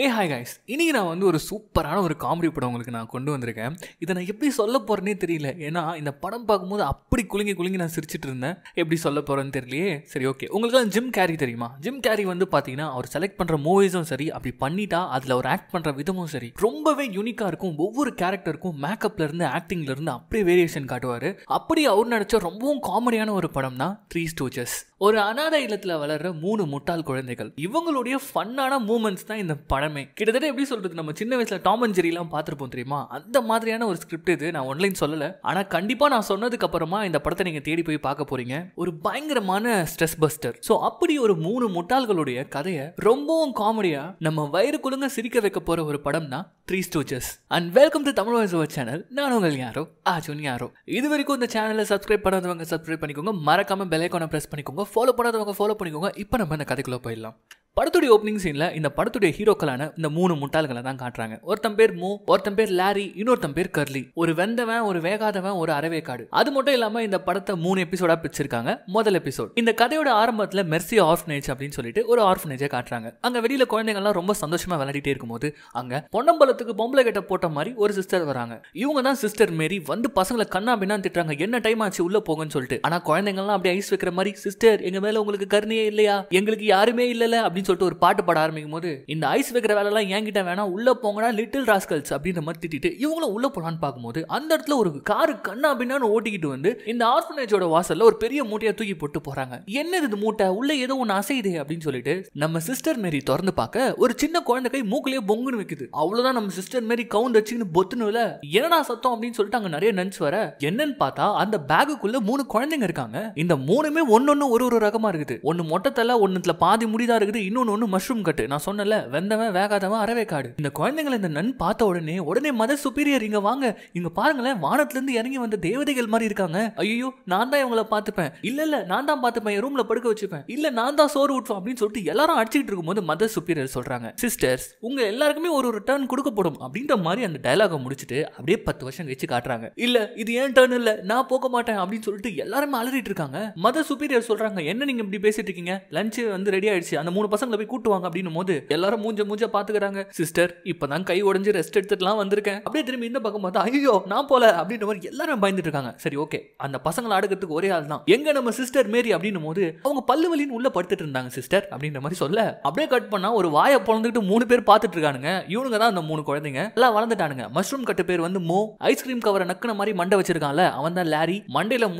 ஏ hi guys இன்றைக்கி நான் வந்து ஒரு சூப்பரான ஒரு காமெடி படம் உங்களுக்கு நான் கொண்டு வந்திருக்கேன் இதை நான் எப்படி சொல்ல போகிறேன்னே தெரியல ஏன்னா இந்த படம் பார்க்கும்போது அப்படி குலுங்கி குலுங்கி நான் சிரிச்சிட்டு இருந்தேன் எப்படி சொல்ல போகிறேன்னு தெரியலையே சரி ஓகே உங்களுக்குலாம் ஜிம் கேரி தெரியுமா ஜிம் கேரி வந்து பார்த்தீங்கன்னா அவர் செலக்ட் பண்ணுற மூவிஸும் சரி அப்படி பண்ணிட்டா அதில் அவர் ஆக்ட் பண்ணுற விதமும் சரி ரொம்பவே யூனிக்காக இருக்கும் ஒவ்வொரு கேரக்டருக்கும் மேக்கப்லேருந்து ஆக்டிங்லேருந்து அப்படியே வேரியேஷன் காட்டுவார் அப்படி அவர் நடித்த ரொம்பவும் காமெடியான ஒரு படம் தான் த்ரீ ஸ்டோச்சஸ் ஒரு அனாதை இல்லத்தில் வளர்கிற மூணு முட்டாள் குழந்தைகள் இவங்களுடைய ஃபன்னான மூமெண்ட்ஸ் தான் இந்த பழமை கிட்டத்தட்ட எப்படி சொல்கிறது நம்ம சின்ன வயசில் டாம் அண்ட் ஜெரிலாம் பார்த்துருப்போம் தெரியுமா அந்த மாதிரியான ஒரு ஸ்கிரிப்ட் இது நான் ஒன்லைன் சொல்லலை ஆனால் கண்டிப்பாக நான் சொன்னதுக்கு அப்புறமா இந்த படத்தை நீங்கள் தேடி போய் பார்க்க போகிறீங்க ஒரு பயங்கரமான ஸ்ட்ரெஸ் பஸ்டர் ஸோ அப்படி ஒரு மூணு முட்டாள்களுடைய கதையை ரொம்பவும் காமெடியா நம்ம வயிறு குழுங்க சிரிக்க வைக்க போகிற ஒரு படம் தான் Three Stooges and welcome to Tamil voice channel நான் உங்கள் யாரோ ஆஜுன் யாரோ இது வரைக்கும் இந்த சேனலை சப்ஸ்கிரைப் பண்ணாதவங்க சப்ஸ்கிரைப் பண்ணிக்கோங்க மறக்காம பெலைக்கான பிரஸ் பண்ணிக்கோங்க ஃபாலோ பண்ணாதவங்க ஃபாலோ பண்ணிக்கோங்க இப்போ நம்ம அந்த கதைக்குள்ளே போயிடலாம் படத்துடைய ஓப்பனிங் சீனில் இந்த படத்துடைய ஹீரோக்களான இந்த மூணு முட்டாள்களை தான் காட்டுறாங்க ஒருத்தன் பேர் மூ ஒருத்தன் பேர் லாரி இன்னொருத்தன் பேர் கர்லி ஒரு வெந்தவன் ஒரு வேகாதவன் ஒரு அறவேக்காடு அது மட்டும் இல்லாமல் இந்த படத்தை மூணு எபிசோடா பிரிச்சிருக்காங்க முதல் எபிசோட் இந்த கதையோட ஆரம்பத்தில் மெர்சி ஆர்ஃபனேஜ் அப்படின்னு சொல்லிட்டு ஒரு ஆர்ஃபனேஜை காட்டுறாங்க அங்கே வெளியில் குழந்தைங்கள்லாம் ரொம்ப சந்தோஷமாக விளையாடிட்டே இருக்கும்போது அங்கே பொன்னம்பலத்துக்கு பொம்பளை கட்ட போட்ட மாதிரி ஒரு சிஸ்டர் வராங்க இவங்க தான் சிஸ்டர் மாரி வந்து பசங்களை கண்ணா பின்னா திட்டுறாங்க என்ன டைம் ஆச்சு உள்ள போங்கன்னு சொல்லிட்டு ஆனால் குழந்தைங்கள்லாம் அப்படியே ஐஸ் வைக்கிற மாதிரி சிஸ்டர் எங்க மேல உங்களுக்கு கருணையே இல்லையா எங்களுக்கு யாருமே இல்லைல்ல அப்படின்னு அப்படின்னு சொல்லிட்டு ஒரு பாட்டு பாட ஆரம்பிக்கும் போது இந்த ஐஸ் வைக்கிற வேலைலாம் என்கிட்ட வேணாம் உள்ள போங்கன்னா லிட்டில் ராஸ்கல்ஸ் அப்படின்ற மாதிரி திட்டிட்டு இவங்களும் உள்ள போலான்னு பார்க்கும்போது அந்த இடத்துல ஒரு காரு கண்ணா பின்னான்னு ஓட்டிக்கிட்டு வந்து இந்த ஆர்ஃபனேஜோட வாசல்ல ஒரு பெரிய மூட்டையை தூக்கி போட்டு போறாங்க என்ன இது மூட்டை உள்ள ஏதோ ஒன்று அசையுது அப்படின்னு சொல்லிட்டு நம்ம சிஸ்டர் மேரி திறந்து பார்க்க ஒரு சின்ன குழந்தை கை மூக்கிலேயே பொங்குன்னு வைக்குது அவ்வளவுதான் நம்ம சிஸ்டர் மேரி கவுண்ட் வச்சுன்னு பொத்துனுல என்னடா சத்தம் அப்படின்னு சொல்லிட்டு அங்க நிறைய நன்ஸ் வர என்னன்னு பார்த்தா அந்த பேகுக்குள்ள மூணு குழந்தைங்க இருக்காங்க இந்த மூணுமே ஒன்னொன்னு ஒரு ஒரு ரகமா இருக்குது ஒன்னு மொட்டத்தல ஒன்னுல பாதி முடிதா இருக்குது இன்னொன்று ஒன்று மஷ்ரூம் கட்டு நான் சொன்னல வெந்தவன் வேகாதவன் அறவேக்காடு இந்த குழந்தைங்களை இந்த நன் பார்த்த உடனே உடனே மத சுப்பீரியர் இங்கே வாங்க இங்கே பாருங்களேன் வானத்துலேருந்து இறங்கி வந்த தேவதைகள் மாதிரி இருக்காங்க ஐயோ நான் தான் இவங்களை பார்த்துப்பேன் இல்ல இல்ல நான் தான் பார்த்துப்பேன் என் ரூமில் படுக்க வச்சுப்பேன் இல்லை நான் தான் சோறு ஊட்டுவேன் அப்படின்னு சொல்லிட்டு எல்லாரும் அடிச்சுட்டு இருக்கும்போது மத சுப்பீரியர் சொல்கிறாங்க சிஸ்டர்ஸ் உங்கள் எல்லாருக்குமே ஒரு ஒரு டர்ன் கொடுக்கப்படும் அப்படின்ற மாதிரி அந்த டயலாக முடிச்சுட்டு அப்படியே பத்து வருஷம் கழிச்சு காட்டுறாங்க இல்லை இது ஏன் டர்ன் இல்லை நான் போக மாட்டேன் அப்படின்னு சொல்லிட்டு எல்லாருமே அலறிட்டு இருக்காங்க மத சுப்பீரியர் சொல்கிறாங்க என்ன நீங்கள் இப்படி பேசிட்டு இருக்கீங்க லஞ்ச் வந்து ரெடி ஆயிடுச்சு அந்த மூணு பசங்க பசங்களை போய் கூட்டுவாங்க அப்படின்னும் போது எல்லாரும் மூஞ்ச மூஞ்ச பாத்துக்கிறாங்க சிஸ்டர் இப்பதான் கை உடஞ்சு ரெஸ்ட் எடுத்துட்டுலாம் வந்திருக்கேன் அப்படியே திரும்பி இந்த பக்கம் பார்த்தா ஐயோ நான் போல அப்படின்ற மாதிரி எல்லாரும் பயந்துட்டு இருக்காங்க சரி ஓகே அந்த பசங்களை அடுக்கிறதுக்கு ஒரே ஆள் தான் எங்க நம்ம சிஸ்டர் மேரி அப்படின்னும் போது அவங்க பல்லு வலின்னு உள்ள படுத்துட்டு இருந்தாங்க சிஸ்டர் அப்படின்ற மாதிரி சொல்ல அப்படியே கட் பண்ணா ஒரு வாய பொழந்துட்டு மூணு பேர் பார்த்துட்டு இருக்கானுங்க இவனுங்க தான் அந்த மூணு குழந்தைங்க எல்லாம் வளர்ந்துட்டானுங்க மஷ்ரூம் கட்டு பேர் வந்து மோ ஐஸ்கிரீம் கவரை நக்குன மாதிரி மண்டை வச்சிருக்கான்ல அவன் தான் லாரி மண்டையில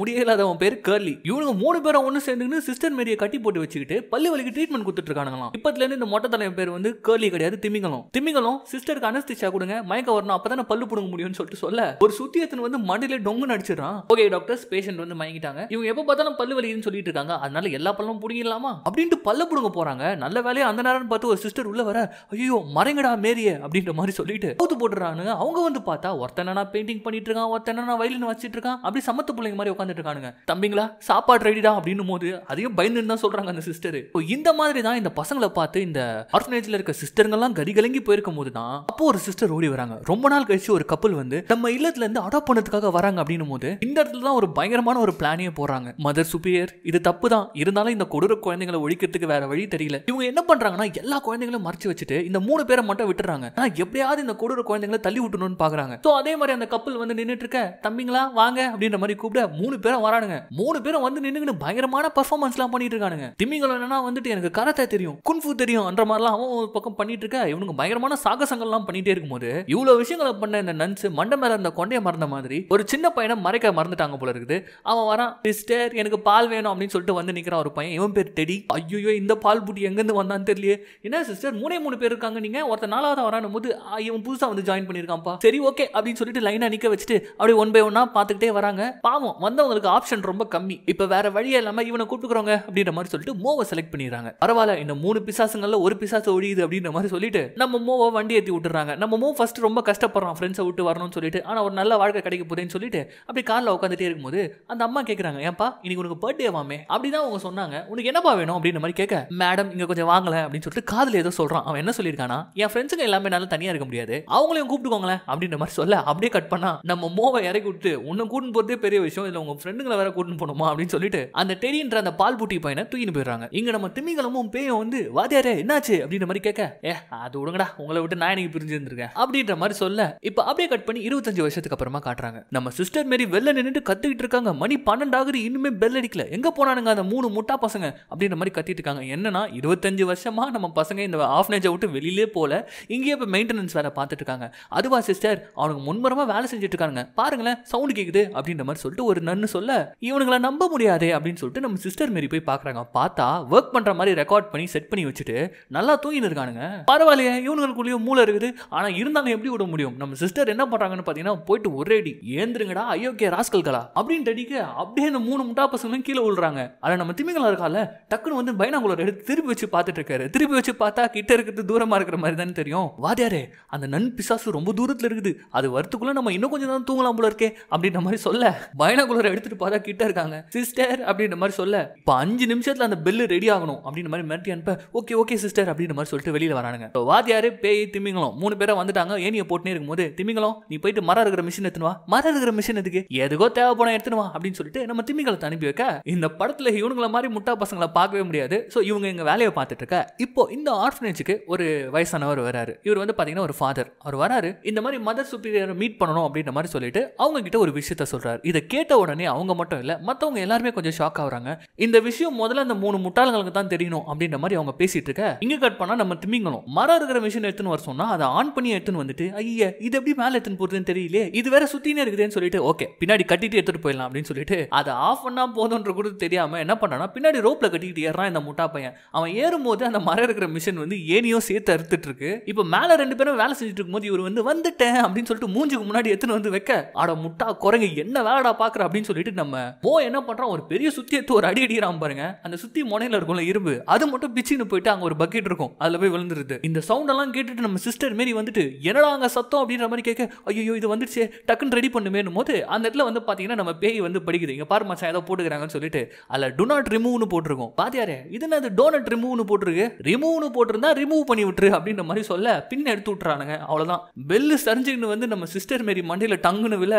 அவன் பேர் கர்லி இவனுங்க மூணு பேரும் ஒன்னு சேர்ந்துன்னு சிஸ்டர் மேரியை கட்டி போட்டு வச்சுக்கிட்டு பல்லு வலிக்கு ட்ரீட்மெண்ட் கொடுத்துட்டு இருக்கானுங்க பண்ணலாம் இப்பத்துல இருந்து இந்த மொட்டை தலைவன் பேர் வந்து கேர்லி கிடையாது திமிங்கலம் திமிங்கலம் சிஸ்டருக்கு அனஸ்திச்சா கொடுங்க மயக்க வரணும் அப்பதான் பல்லு புடுங்க முடியும்னு சொல்லிட்டு சொல்ல ஒரு சுத்தியத்தின் வந்து மண்டியில டொங்கு நடிச்சிடறான் ஓகே டாக்டர்ஸ் பேஷண்ட் வந்து மயங்கிட்டாங்க இவங்க எப்ப பார்த்தாலும் பல்லு வலிக்குதுன்னு சொல்லிட்டு இருக்காங்க அதனால எல்லா பல்லும் புடிங்கலாமா அப்படின்ட்டு பல்லு புடுங்க போறாங்க நல்ல வேலையா அந்த நேரம் பார்த்து ஒரு சிஸ்டர் உள்ள வர ஐயோ மறைங்கடா மேரிய அப்படின்ற மாதிரி சொல்லிட்டு அவுத்து போட்டுறாங்க அவங்க வந்து பார்த்தா ஒருத்தனா பெயிண்டிங் பண்ணிட்டு இருக்கான் ஒருத்தனா வயலின் வச்சிட்டு இருக்கான் அப்படி சமத்து பிள்ளைங்க மாதிரி உட்காந்துட்டு இருக்கானுங்க தம்பிங்களா சாப்பாடு ரெடிடா அப்படின்னு போது அதையும் பயந்துன்னு தான் சொல்றாங்க அந்த சிஸ்டர் இந்த மாதிரி தான் இந்த பசங்களை பார்த்து இந்த ஆர்ஃபனேஜ்ல இருக்க சிஸ்டர்கள்லாம் கறி கலங்கி போயிருக்கும் போது தான் அப்போ ஒரு சிஸ்டர் ஓடி வராங்க ரொம்ப நாள் கழிச்சு ஒரு கப்பல் வந்து நம்ம இல்லத்துல இருந்து அடாப்ட் பண்ணதுக்காக வராங்க அப்படின்னும் போது இந்த இடத்துல தான் ஒரு பயங்கரமான ஒரு பிளானே போறாங்க மதர் சுப்பியர் இது தப்பு தான் இருந்தாலும் இந்த கொடூர குழந்தைகளை ஒழிக்கிறதுக்கு வேற வழி தெரியல இவங்க என்ன பண்றாங்கன்னா எல்லா குழந்தைங்களும் மறைச்சு வச்சுட்டு இந்த மூணு பேரை மட்டும் விட்டுறாங்க ஆனா எப்படியாவது இந்த கொடூர குழந்தைங்களை தள்ளி விட்டணும்னு பாக்குறாங்க சோ அதே மாதிரி அந்த கப்பல் வந்து நின்றுட்டு இருக்க தம்பிங்களா வாங்க அப்படின்ற மாதிரி கூப்பிட மூணு பேரும் வரானுங்க மூணு பேரும் வந்து நின்னுங்கன்னு பயங்கரமான பர்ஃபார்மன்ஸ் எல்லாம் பண்ணிட்டு இருக்கானுங்க திமிங்கலம் என்னன்னா வந்துட்டு எனக்கு கரத்தை தெரியும் தெரியும் குன்ஃபு தெரியும் அந்த மாதிரிலாம் அவன் ஒரு பக்கம் பண்ணிட்டு இருக்க இவனுக்கு பயங்கரமான சாகசங்கள்லாம் பண்ணிட்டே இருக்கும்போது இவ்வளோ விஷயங்களை பண்ண இந்த நன்ஸ் மண்டை மேல அந்த கொண்டைய மறந்த மாதிரி ஒரு சின்ன பையனை மறைக்க மறந்துட்டாங்க போல இருக்குது அவன் வரான் சிஸ்டர் எனக்கு பால் வேணும் அப்படின்னு சொல்லிட்டு வந்து நிற்கிறான் ஒரு பையன் இவன் பேர் டெடி ஐயோ இந்த பால் பூட்டி எங்கேருந்து வந்தான்னு தெரியலையே என்ன சிஸ்டர் மூணே மூணு பேர் இருக்காங்க நீங்க ஒருத்த நாலாவது வரானும் போது இவன் புதுசாக வந்து ஜாயின் பண்ணிருக்கான்ப்பா சரி ஓகே அப்படின்னு சொல்லிட்டு லைனா நிற்க வச்சுட்டு அப்படியே ஒன் பை ஒன்னா பார்த்துக்கிட்டே வராங்க பாவம் வந்தவங்களுக்கு ஆப்ஷன் ரொம்ப கம்மி இப்போ வேற வழியே இல்லாமல் இவனை கூப்பிட்டுக்கிறோங்க அப்படின்ற மாதிரி சொல்லிட்டு மோவை செலக்ட் பண்ணிடுறாங்க பரவாயில்ல இந்த இந்த மூணு பிசாசுங்கள ஒரு பிசாசு ஒழியுது அப்படின்ற மாதிரி சொல்லிட்டு நம்ம மூவ வண்டி ஏற்றி விட்டுறாங்க நம்ம மூவ் ஃபர்ஸ்ட் ரொம்ப கஷ்டப்படுறோம் ஃப்ரெண்ட்ஸை விட்டு வரணும்னு சொல்லிட்டு ஆனால் ஒரு நல்ல வாழ்க்கை கிடைக்க போதேன்னு சொல்லிட்டு அப்படி காரில் உட்காந்துட்டே இருக்கும்போது அந்த அம்மா கேட்குறாங்க ஏன்பா இன்னைக்கு உனக்கு அப்படி அப்படிதான் அவங்க சொன்னாங்க உனக்கு என்னப்பா வேணும் அப்படின்ற மாதிரி கேட்க மேடம் இங்க கொஞ்சம் வாங்கல அப்படின்னு சொல்லிட்டு காதில் ஏதோ சொல்றான் அவன் என்ன சொல்லியிருக்கானா என் ஃப்ரெண்ட்ஸுங்க எல்லாமே நல்லா தனியா இருக்க முடியாது அவங்களையும் கூப்பிட்டுக்கோங்களேன் அப்படின்ற மாதிரி சொல்ல அப்படியே கட் பண்ணா நம்ம மோவை இறக்கி விட்டு உன்னை கூட்டு போறதே பெரிய விஷயம் இல்ல உங்க ஃப்ரெண்டுங்களை வேற கூட்டு போனோமா அப்படின்னு சொல்லிட்டு அந்த டெரின்ற அந்த பால் பூட்டி பையனை தூக்கிட்டு போயிடுறாங்க இங்க நம்ம திமிங்கலமும் பேயும் வந்து வாத்தியாரு என்னாச்சு அப்படின்ற மாதிரி கேட்க ஏ அது விடுங்கடா உங்களை விட்டு நான் எனக்கு இருந்திருக்கேன் அப்படின்ற மாதிரி சொல்ல இப்ப அப்படியே கட் பண்ணி இருபத்தஞ்சு வருஷத்துக்கு அப்புறமா காட்டுறாங்க நம்ம சிஸ்டர் மாரி வெளில நின்றுட்டு கத்துக்கிட்டு இருக்காங்க மணி பன்னெண்டு ஆகுது இன்னுமே பெல் அடிக்கல எங்க போனானுங்க அந்த மூணு முட்டா பசங்க அப்படின்ற மாதிரி கத்திட்டு இருக்காங்க என்னன்னா இருபத்தஞ்சு வருஷமா நம்ம பசங்க இந்த ஆஃப்னேஜை விட்டு வெளியிலே போல இங்கேயே இப்போ மெயின்டெனன்ஸ் வேலை பார்த்துட்டு இருக்காங்க அதுவா சிஸ்டர் அவனுக்கு முன்மரமா வேலை செஞ்சுட்டு இருக்காங்க பாருங்களேன் சவுண்டு கேக்குது அப்படின்ற மாதிரி சொல்லிட்டு ஒரு நன்னு சொல்ல இவனுங்களை நம்ப முடியாது அப்படின்னு சொல்லிட்டு நம்ம சிஸ்டர் மாரி போய் பாக்குறாங்க பார்த்தா ஒர்க் பண்ற மாதிரி ரெக்கார்ட் பண்ணி செட் பண்ணி வச்சுட்டு நல்லா தூங்கிட்டு இருக்கானுங்க பரவாயில்லையே இவனுங்களுக்குள்ளேயும் மூளை இருக்குது ஆனால் இருந்தாலும் எப்படி விட முடியும் நம்ம சிஸ்டர் என்ன பண்ணுறாங்கன்னு பார்த்தீங்கன்னா போயிட்டு ஒரே அடி ஏந்திருங்கடா அயோக்கிய ராஸ்கல்களா அப்படின்னு அடிக்க அப்படியே இந்த மூணு முட்டா பசங்களும் கீழே விழுறாங்க ஆனால் நம்ம திமிங்கலம் இருக்கால டக்குன்னு வந்து பைனாங்குலர் எடுத்து திருப்பி வச்சு பார்த்துட்டு இருக்காரு திருப்பி வச்சு பார்த்தா கிட்ட இருக்கிறது தூரமாக இருக்கிற மாதிரி தானே தெரியும் வாதியாரே அந்த நன் பிசாசு ரொம்ப தூரத்தில் இருக்குது அது வரத்துக்குள்ளே நம்ம இன்னும் கொஞ்சம் நேரம் தூங்கலாம் போல இருக்கே அப்படின்ற மாதிரி சொல்ல பைனாகுலர் எடுத்துட்டு பார்த்தா கிட்ட இருக்காங்க சிஸ்டர் அப்படின்ற மாதிரி சொல்ல இப்போ அஞ்சு நிமிஷத்தில் அந்த பெல்லு ரெடி ஆகணும் அப்படின்ற மாதிரி மிரட்டி இப்போ ஓகே ஓகே சிஸ்டர் அப்படின்னு மாதிரி சொல்லிட்டு வெளியில் வரானுங்க இப்போ வாத்தியார் பேய் திமிங்கலம் மூணு பேரும் வந்துட்டாங்க ஏனிய போட்டுனே இருக்கும்போது திமிங்கலம் நீ போயிட்டு மரம் இருக்கிற மிஷின் எடுத்துனுவா மரம் இருக்கிற மிஷின் எதுக்கு எதுக்கோ தேவைப்படும் எடுத்துனுவா அப்படின்னு சொல்லிட்டு நம்ம திமிங்கலத்தை அனுப்பி வைக்க இந்த படத்தில் இவனுங்கள மாதிரி முட்டா பசங்களை பார்க்கவே முடியாது ஸோ இவங்க எங்கள் வேலையை பார்த்துட்டு இருக்க இப்போ இந்த ஆர்ஃபனேஜுக்கு ஒரு வயசானவர் வராரு இவர் வந்து பார்த்தீங்கன்னா ஒரு ஃபாதர் அவர் வராரு இந்த மாதிரி மதர் சுப்பீரியரை மீட் பண்ணணும் அப்படின்ற மாதிரி சொல்லிட்டு அவங்க கிட்ட ஒரு விஷயத்த சொல்றாரு இதை கேட்ட உடனே அவங்க மட்டும் இல்லை மற்றவங்க எல்லாருமே கொஞ்சம் ஷாக் ஆகுறாங்க இந்த விஷயம் முதல்ல அந்த மூணு முட்டாளங்களுக்கு தான் தெரியணும் அப்படின்ற மாதிரி மாதிரி அவங்க பேசிட்டு இருக்க இங்க கட் பண்ணா நம்ம திமிங்கணும் மரம் இருக்கிற மிஷின் எடுத்துன்னு வர சொன்னா அதை ஆன் பண்ணி எடுத்துன்னு வந்துட்டு ஐயா இது எப்படி மேல எடுத்துன்னு போறதுன்னு தெரியலே இது வேற சுத்தினே இருக்குதுன்னு சொல்லிட்டு ஓகே பின்னாடி கட்டிட்டு எடுத்துட்டு போயிடலாம் அப்படின்னு சொல்லிட்டு அதை ஆஃப் பண்ணா போதும்ன்ற கூட தெரியாம என்ன பண்ணானா பின்னாடி ரோப்ல கட்டிக்கிட்டு ஏறான் இந்த முட்டா பையன் அவன் ஏறும் போது அந்த மரம் இருக்கிற மிஷின் வந்து ஏனியோ சேர்த்து அறுத்துட்டு இருக்கு இப்ப மேல ரெண்டு பேரும் வேலை செஞ்சுட்டு இருக்கும்போது இவர் வந்து வந்துட்டேன் அப்படின்னு சொல்லிட்டு மூஞ்சுக்கு முன்னாடி எடுத்துன்னு வந்து வைக்க ஆட முட்டா குரங்கு என்ன வேலைடா பாக்குற அப்படின்னு சொல்லிட்டு நம்ம போ என்ன பண்றான் ஒரு பெரிய சுத்தி எடுத்து ஒரு அடி அடிக்கிறான் பாருங்க அந்த சுத்தி முனையில இருக்கும் இரும்பு அது மட்டும் பிச்சுன்னு போயிட்டு அங்கே ஒரு பக்கெட் இருக்கும் அதில் போய் விழுந்துருது இந்த சவுண்டெல்லாம் கேட்டுட்டு நம்ம சிஸ்டர் மாரி வந்துட்டு என்னடா அங்கே சத்தம் அப்படின்ற மாதிரி கேட்க ஐயோ இது வந்துருச்சு டக்குன்னு ரெடி பண்ணுமேனும் போது அந்த இடத்துல வந்து பார்த்தீங்கன்னா நம்ம பேய் வந்து படிக்குது இங்கே பாரு மச்சான் ஏதோ போட்டுக்கிறாங்கன்னு சொல்லிட்டு அதில் டு நாட் ரிமூவ்னு போட்டிருக்கோம் பாத்தியாரு இது அது டோனட் ரிமூவ்னு போட்டிருக்கு ரிமூவ்னு போட்டிருந்தா ரிமூவ் பண்ணி விட்டுரு அப்படின்ற மாதிரி சொல்ல பின்ன எடுத்து விட்டுறானுங்க அவ்வளோதான் பெல் சரிஞ்சுன்னு வந்து நம்ம சிஸ்டர் மாரி மண்டையில் டங்குன்னு வில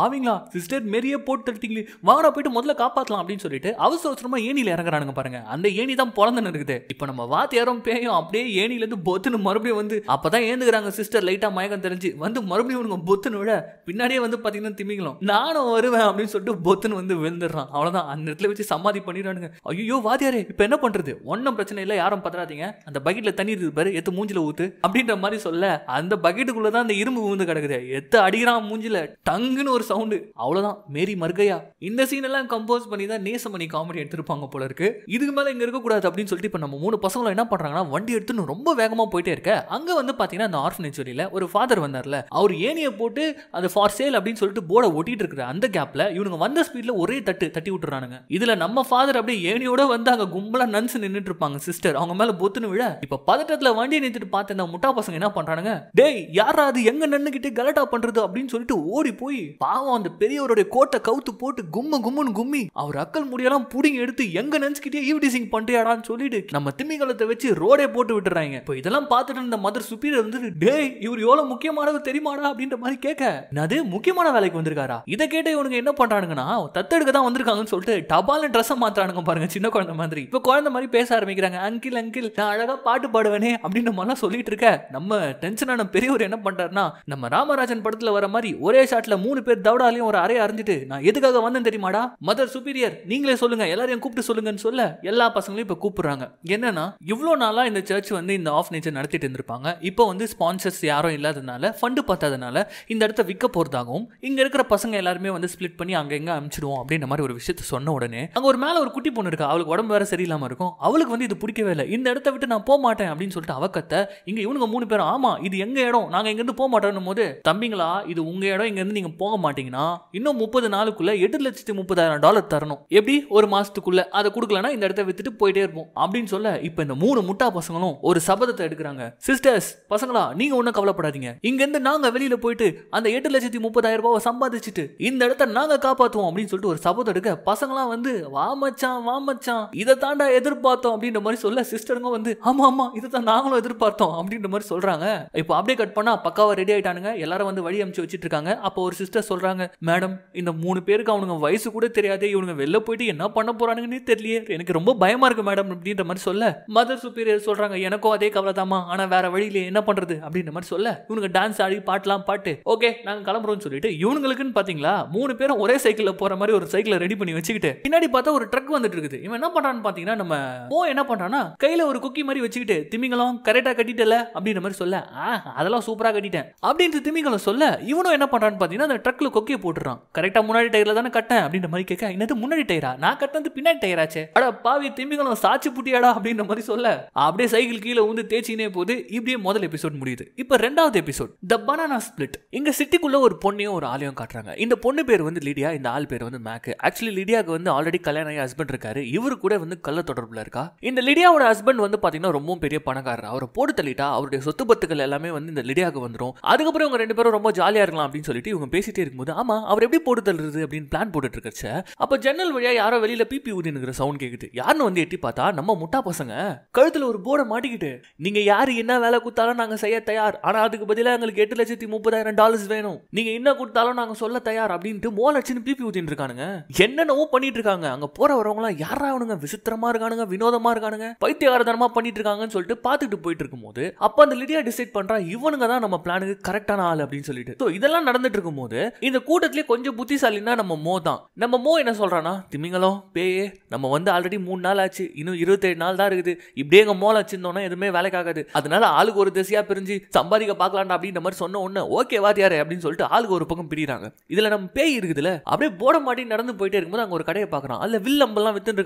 பாவீங்களா சிஸ்டர் மேரியே போட்டு தட்டிங்களே வாங்கினா போயிட்டு முதல்ல காப்பாற்றலாம் அப்படின்னு சொல்லிட்டு அவசர அவசரமாக ஏனியில் இறங்குறானுங்க பாருங்க அந்த ஏனி தான் பிறந்துன்னு இருக்குது இருந்து இப்போ நம்ம வாத்தியாரும் பேயும் அப்படியே ஏனிலேருந்து பொத்துன்னு மறுபடியும் வந்து அப்பதான் ஏந்துக்கிறாங்க சிஸ்டர் லைட்டா மயக்கம் தெரிஞ்சு வந்து மறுபடியும் உனக்கு பொத்துன்னு விட பின்னாடியே வந்து பாத்தீங்கன்னா திமிங்கலாம் நானும் வருவேன் அப்படின்னு சொல்லிட்டு பொத்துன்னு வந்து விழுந்துடுறான் அவ்வளவுதான் அந்த இடத்துல வச்சு சமாதி பண்ணிடுறானுங்க ஐயோ வாத்தியாரே இப்போ என்ன பண்றது ஒன்னும் பிரச்சனை இல்லை யாரும் பதறாதீங்க அந்த பக்கெட்ல தண்ணி இருக்குது பாரு எத்து மூஞ்சில ஊத்து அப்படின்ற மாதிரி சொல்ல அந்த பக்கெட்டுக்குள்ள தான் அந்த இரும்பு விழுந்து கிடக்குது எத்த அடிக்கிறான் மூஞ்சில டங்குன்னு ஒரு சவுண்டு அவ்வளவுதான் மேரி மர்கையா இந்த சீன் எல்லாம் கம்போஸ் பண்ணி தான் நேசமணி காமெடி எடுத்திருப்பாங்க போல இருக்கு இதுக்கு மேல இங்க இருக்க கூடாது அப்படின்னு சொல்லிட்டு நம்ம மூணு பசங்களும் என்ன பண்ணுறாங்கன்னா வண்டி எடுத்துன்னு ரொம்ப வேகமாக போயிட்டே இருக்க அங்கே வந்து பார்த்தீங்கன்னா அந்த ஆர்ஃபனேஜ் வழியில் ஒரு ஃபாதர் வந்தார்ல அவர் ஏனியை போட்டு அது ஃபார் சேல் அப்படின்னு சொல்லிட்டு போர்டை ஒட்டிட்டு இருக்கிற அந்த கேப்பில் இவனுங்க வந்த ஸ்பீடில் ஒரே தட்டு தட்டி விட்டுறானுங்க இதில் நம்ம ஃபாதர் அப்படியே ஏனியோட வந்து அங்கே கும்பலாக நன்ஸ் நின்றுட்டு இருப்பாங்க சிஸ்டர் அவங்க மேலே பொத்துன்னு விழ இப்போ பதட்டத்தில் வண்டியை நிறுத்திட்டு பார்த்து அந்த முட்டா பசங்க என்ன பண்ணுறானுங்க டேய் யாரா அது எங்க நின்றுக்கிட்டு கலட்டா பண்ணுறது அப்படின்னு சொல்லிட்டு ஓடி போய் பாவம் அந்த பெரியவருடைய கோட்டை கவுத்து போட்டு கும்ம கும்முன்னு கும்மி அவர் அக்கல் முடியெல்லாம் புடிங்க எடுத்து எங்க நினச்சிக்கிட்டே ஈவ்டிசிங் பண்ணுறியாடான்னு சொல்லிட்டு நம்ம திமிங்கலத்தை வச்சு ரோடே போட்டு விட்டுறாங்க இப்போ இதெல்லாம் பார்த்துட்டு இருந்த மதர் சுப்பீரியர் வந்து டேய் இவர் எவ்வளவு முக்கியமானவர் தெரியுமாடா அப்படின்ற மாதிரி கேட்க அது முக்கியமான வேலைக்கு வந்திருக்காரா இதை கேட்டு இவனுக்கு என்ன பண்றானுங்கன்னா தத்தெடுக்க தான் வந்திருக்காங்கன்னு சொல்லிட்டு டபால் ட்ரெஸ் மாத்துறானுங்க பாருங்க சின்ன குழந்தை மாதிரி இப்போ குழந்தை மாதிரி பேச ஆரம்பிக்கிறாங்க அங்கிள் அங்கிள் நான் அழகா பாட்டு பாடுவேனே அப்படின்ற மாதிரிலாம் சொல்லிட்டு இருக்க நம்ம டென்ஷனான பெரியவர் என்ன பண்றாருன்னா நம்ம ராமராஜன் படத்துல வர மாதிரி ஒரே ஷாட்ல மூணு பேர் தவடாலையும் ஒரு அறையை அறிஞ்சிட்டு நான் எதுக்காக வந்தேன் தெரியுமாடா மதர் சுப்பீரியர் நீங்களே சொல்லுங்க எல்லாரையும் கூப்பிட்டு சொல்லுங்கன்னு சொல்ல எல்லா பசங்களையும் இப்ப கூப்பிடுறாங்க என்னன்னா இவ்வளோ நாளாக இந்த சர்ச் வந்து இந்த ஆஃப் நேச்சர் நடத்திட்டு இருந்திருப்பாங்க இப்போ வந்து ஸ்பான்சர்ஸ் யாரும் இல்லாததுனால ஃபண்டு பார்த்தாதனால இந்த இடத்த விற்க போகிறதாகவும் இங்கே இருக்கிற பசங்க எல்லாருமே வந்து ஸ்பிளிட் பண்ணி அங்கே எங்கே அனுப்பிச்சிடுவோம் அப்படின்ற மாதிரி ஒரு விஷயத்த சொன்ன உடனே அங்கே ஒரு மேலே ஒரு குட்டி பொண்ணு இருக்கா அவளுக்கு உடம்பு வேற சரியில்லாமல் இருக்கும் அவளுக்கு வந்து இது பிடிக்கவே இல்லை இந்த இடத்த விட்டு நான் போக மாட்டேன் அப்படின்னு சொல்லிட்டு அவக்கத்தை இங்கே இவனுங்க மூணு பேரும் ஆமாம் இது எங்கள் இடம் நாங்கள் இங்கேருந்து போக மாட்டோம் போது தம்பிங்களா இது உங்கள் இடம் இங்கேருந்து நீங்கள் போக மாட்டீங்கன்னா இன்னும் முப்பது நாளுக்குள்ளே எட்டு லட்சத்து முப்பதாயிரம் டாலர் தரணும் எப்படி ஒரு மாதத்துக்குள்ளே அதை கொடுக்கலன்னா இந்த இடத்த வித்துட்டு போயிட்டே இருப்போம் அப்படி அப்படின்னு சொல்ல இப்ப இந்த மூணு முட்டா பசங்களும் ஒரு சபதத்தை எடுக்கிறாங்க சிஸ்டர்ஸ் பசங்களா நீங்க ஒண்ணும் கவலைப்படாதீங்க இங்க இருந்து நாங்க வெளியில போயிட்டு அந்த எட்டு லட்சத்தி முப்பதாயிரம் ரூபாய் சம்பாதிச்சுட்டு இந்த இடத்த நாங்க காப்பாத்துவோம் அப்படின்னு சொல்லிட்டு ஒரு சபதம் எடுக்க பசங்களாம் வந்து வாமச்சான் வாமச்சான் இதை தாண்டா எதிர்பார்த்தோம் அப்படின்ற மாதிரி சொல்ல சிஸ்டருங்க வந்து ஆமா ஆமா இதைத்தான் நாங்களும் எதிர்பார்த்தோம் அப்படின்ற மாதிரி சொல்றாங்க இப்போ அப்படியே கட் பண்ணா பக்காவா ரெடி ஆயிட்டானுங்க எல்லாரும் வந்து வழி அமைச்சு வச்சிட்டு இருக்காங்க அப்போ ஒரு சிஸ்டர் சொல்றாங்க மேடம் இந்த மூணு பேருக்கு அவனுங்க வயசு கூட தெரியாதே இவனுங்க வெளில போயிட்டு என்ன பண்ண போறானுங்கன்னு தெரியல எனக்கு ரொம்ப பயமா இருக்கு மேடம் அப்படின்ற மாதிரி சொல்ல மதர் சுப்பீரியர் சொல்றாங்க எனக்கும் அதே கவலை தாமா ஆனா வேற வழியில என்ன பண்றது அப்படின்ற மாதிரி சொல்ல இவனுங்க டான்ஸ் ஆடி பாட்டுலாம் பாட்டு ஓகே நாங்க கிளம்புறோம்னு சொல்லிட்டு இவனுங்களுக்குன்னு பாத்தீங்களா மூணு பேரும் ஒரே சைக்கிள்ல போற மாதிரி ஒரு சைக்கிளை ரெடி பண்ணி வச்சுக்கிட்டு பின்னாடி பார்த்தா ஒரு ட்ரக் வந்துட்டு இருக்குது இவன் என்ன பண்றான்னு பாத்தீங்கன்னா நம்ம போ என்ன பண்றான்னா கையில ஒரு குக்கி மாதிரி வச்சுக்கிட்டு திமிங்கலம் கரெக்டா கட்டிட்டல அப்படின்ற மாதிரி சொல்ல அதெல்லாம் சூப்பரா கட்டிட்டேன் அப்படின்னு திமிங்கலம் சொல்ல இவனும் என்ன பண்றான்னு பாத்தீங்கன்னா அந்த ட்ரக்ல கொக்கியை போட்டுறான் கரெக்டா முன்னாடி டயர்ல தானே கட்டேன் அப்படின்ற மாதிரி கேட்க என்னது முன்னாடி டயரா நான் கட்டினது பின்னாடி டயராச்சே அட பாவி திமிங்கலம் சாச்சி புட்டி டயர்டா அப்படின்ற மாதிரி சொல்ல அப்படியே சைக்கிள் கீழே வந்து தேய்ச்சினே போது இப்படியே முதல் எபிசோட் முடியுது இப்போ ரெண்டாவது எபிசோட் த பனானா ஸ்பிளிட் இங்க சிட்டிக்குள்ள ஒரு பொண்ணையும் ஒரு ஆலையும் காட்டுறாங்க இந்த பொண்ணு பேர் வந்து லிடியா இந்த ஆள் பேர் வந்து மேக் ஆக்சுவலி லிடியாவுக்கு வந்து ஆல்ரெடி கல்யாணம் ஆகிய ஹஸ்பண்ட் இருக்காரு இவரு கூட வந்து கள்ள தொடர்புல இருக்கா இந்த லிடியாவோட ஹஸ்பண்ட் வந்து பாத்தீங்கன்னா ரொம்ப பெரிய பணக்காரர் அவரை போட்டு தள்ளிட்டா அவருடைய சொத்து பத்துக்கள் எல்லாமே வந்து இந்த லிடியாவுக்கு வந்துடும் அதுக்கப்புறம் இவங்க ரெண்டு பேரும் ரொம்ப ஜாலியா இருக்கலாம் அப்படின்னு சொல்லிட்டு இவங்க பேசிட்டே இருக்கும்போது ஆமா அவர் எப்படி போட்டு தள்ளுறது அப்படின்னு பிளான் போட்டுட்டு இருக்கச்ச அப்ப ஜன்னல் வழியா யாரோ வெளியில பிபி ஊதினுங்கிற சவுண்ட் கேக்குது யாருன்னு வந்து எட்டி பார்த்தா நம்ம முட்டா பசங்க கழுத்துல ஒரு போர்டை மாட்டிக்கிட்டு நீங்க யாரு என்ன வேலை கொடுத்தாலும் நாங்க செய்ய தயார் ஆனா அதுக்கு பதிலாக எங்களுக்கு எட்டு லட்சத்தி முப்பதாயிரம் டாலர்ஸ் வேணும் நீங்க என்ன கொடுத்தாலும் நாங்க சொல்ல தயார் அப்படின்ட்டு மோ லட்சம் பிபி ஊத்திட்டு இருக்கானுங்க என்னென்னவோ பண்ணிட்டு இருக்காங்க அங்க போற வரவங்க எல்லாம் யாரா அவனுங்க விசித்திரமா இருக்கானுங்க வினோதமா இருக்கானுங்க பைத்தியகாரதனமா பண்ணிட்டு இருக்காங்கன்னு சொல்லிட்டு பாத்துட்டு போயிட்டு இருக்கும்போது அப்ப அந்த லிடியா டிசைட் பண்றா இவனுங்க தான் நம்ம பிளானுக்கு கரெக்டான ஆள் அப்படின்னு சொல்லிட்டு இதெல்லாம் நடந்துட்டு இருக்கும்போது இந்த கூட்டத்திலே கொஞ்சம் புத்திசாலின்னா நம்ம மோ தான் நம்ம மோ என்ன சொல்றானா திமிங்கலம் பேயே நம்ம வந்து ஆல்ரெடி மூணு நாள் ஆச்சு இன்னும் இருபத்தேழு நாள் தான் இருக்குது இப்படியே எங்கள் மோளை வச்சிருந்தோம்னா எதுவுமே வேலைக்காகாது அதனால ஆளுக்கு ஒரு திசையாக பிரிஞ்சு சம்பாதிக்க பார்க்கலாண்டா அப்படின்ற மாதிரி சொன்ன ஒன்று ஓகே வாத்தியாரு அப்படின்னு சொல்லிட்டு ஆளுக்கு ஒரு பக்கம் பிரிகிறாங்க இதில் நம்ம பேய் இருக்குதுல்ல அப்படியே போட மாட்டி நடந்து போயிட்டே இருக்கும்போது அங்கே ஒரு கடையை பார்க்குறான் அதில் வில் அம்பெல்லாம் வித்துட்டு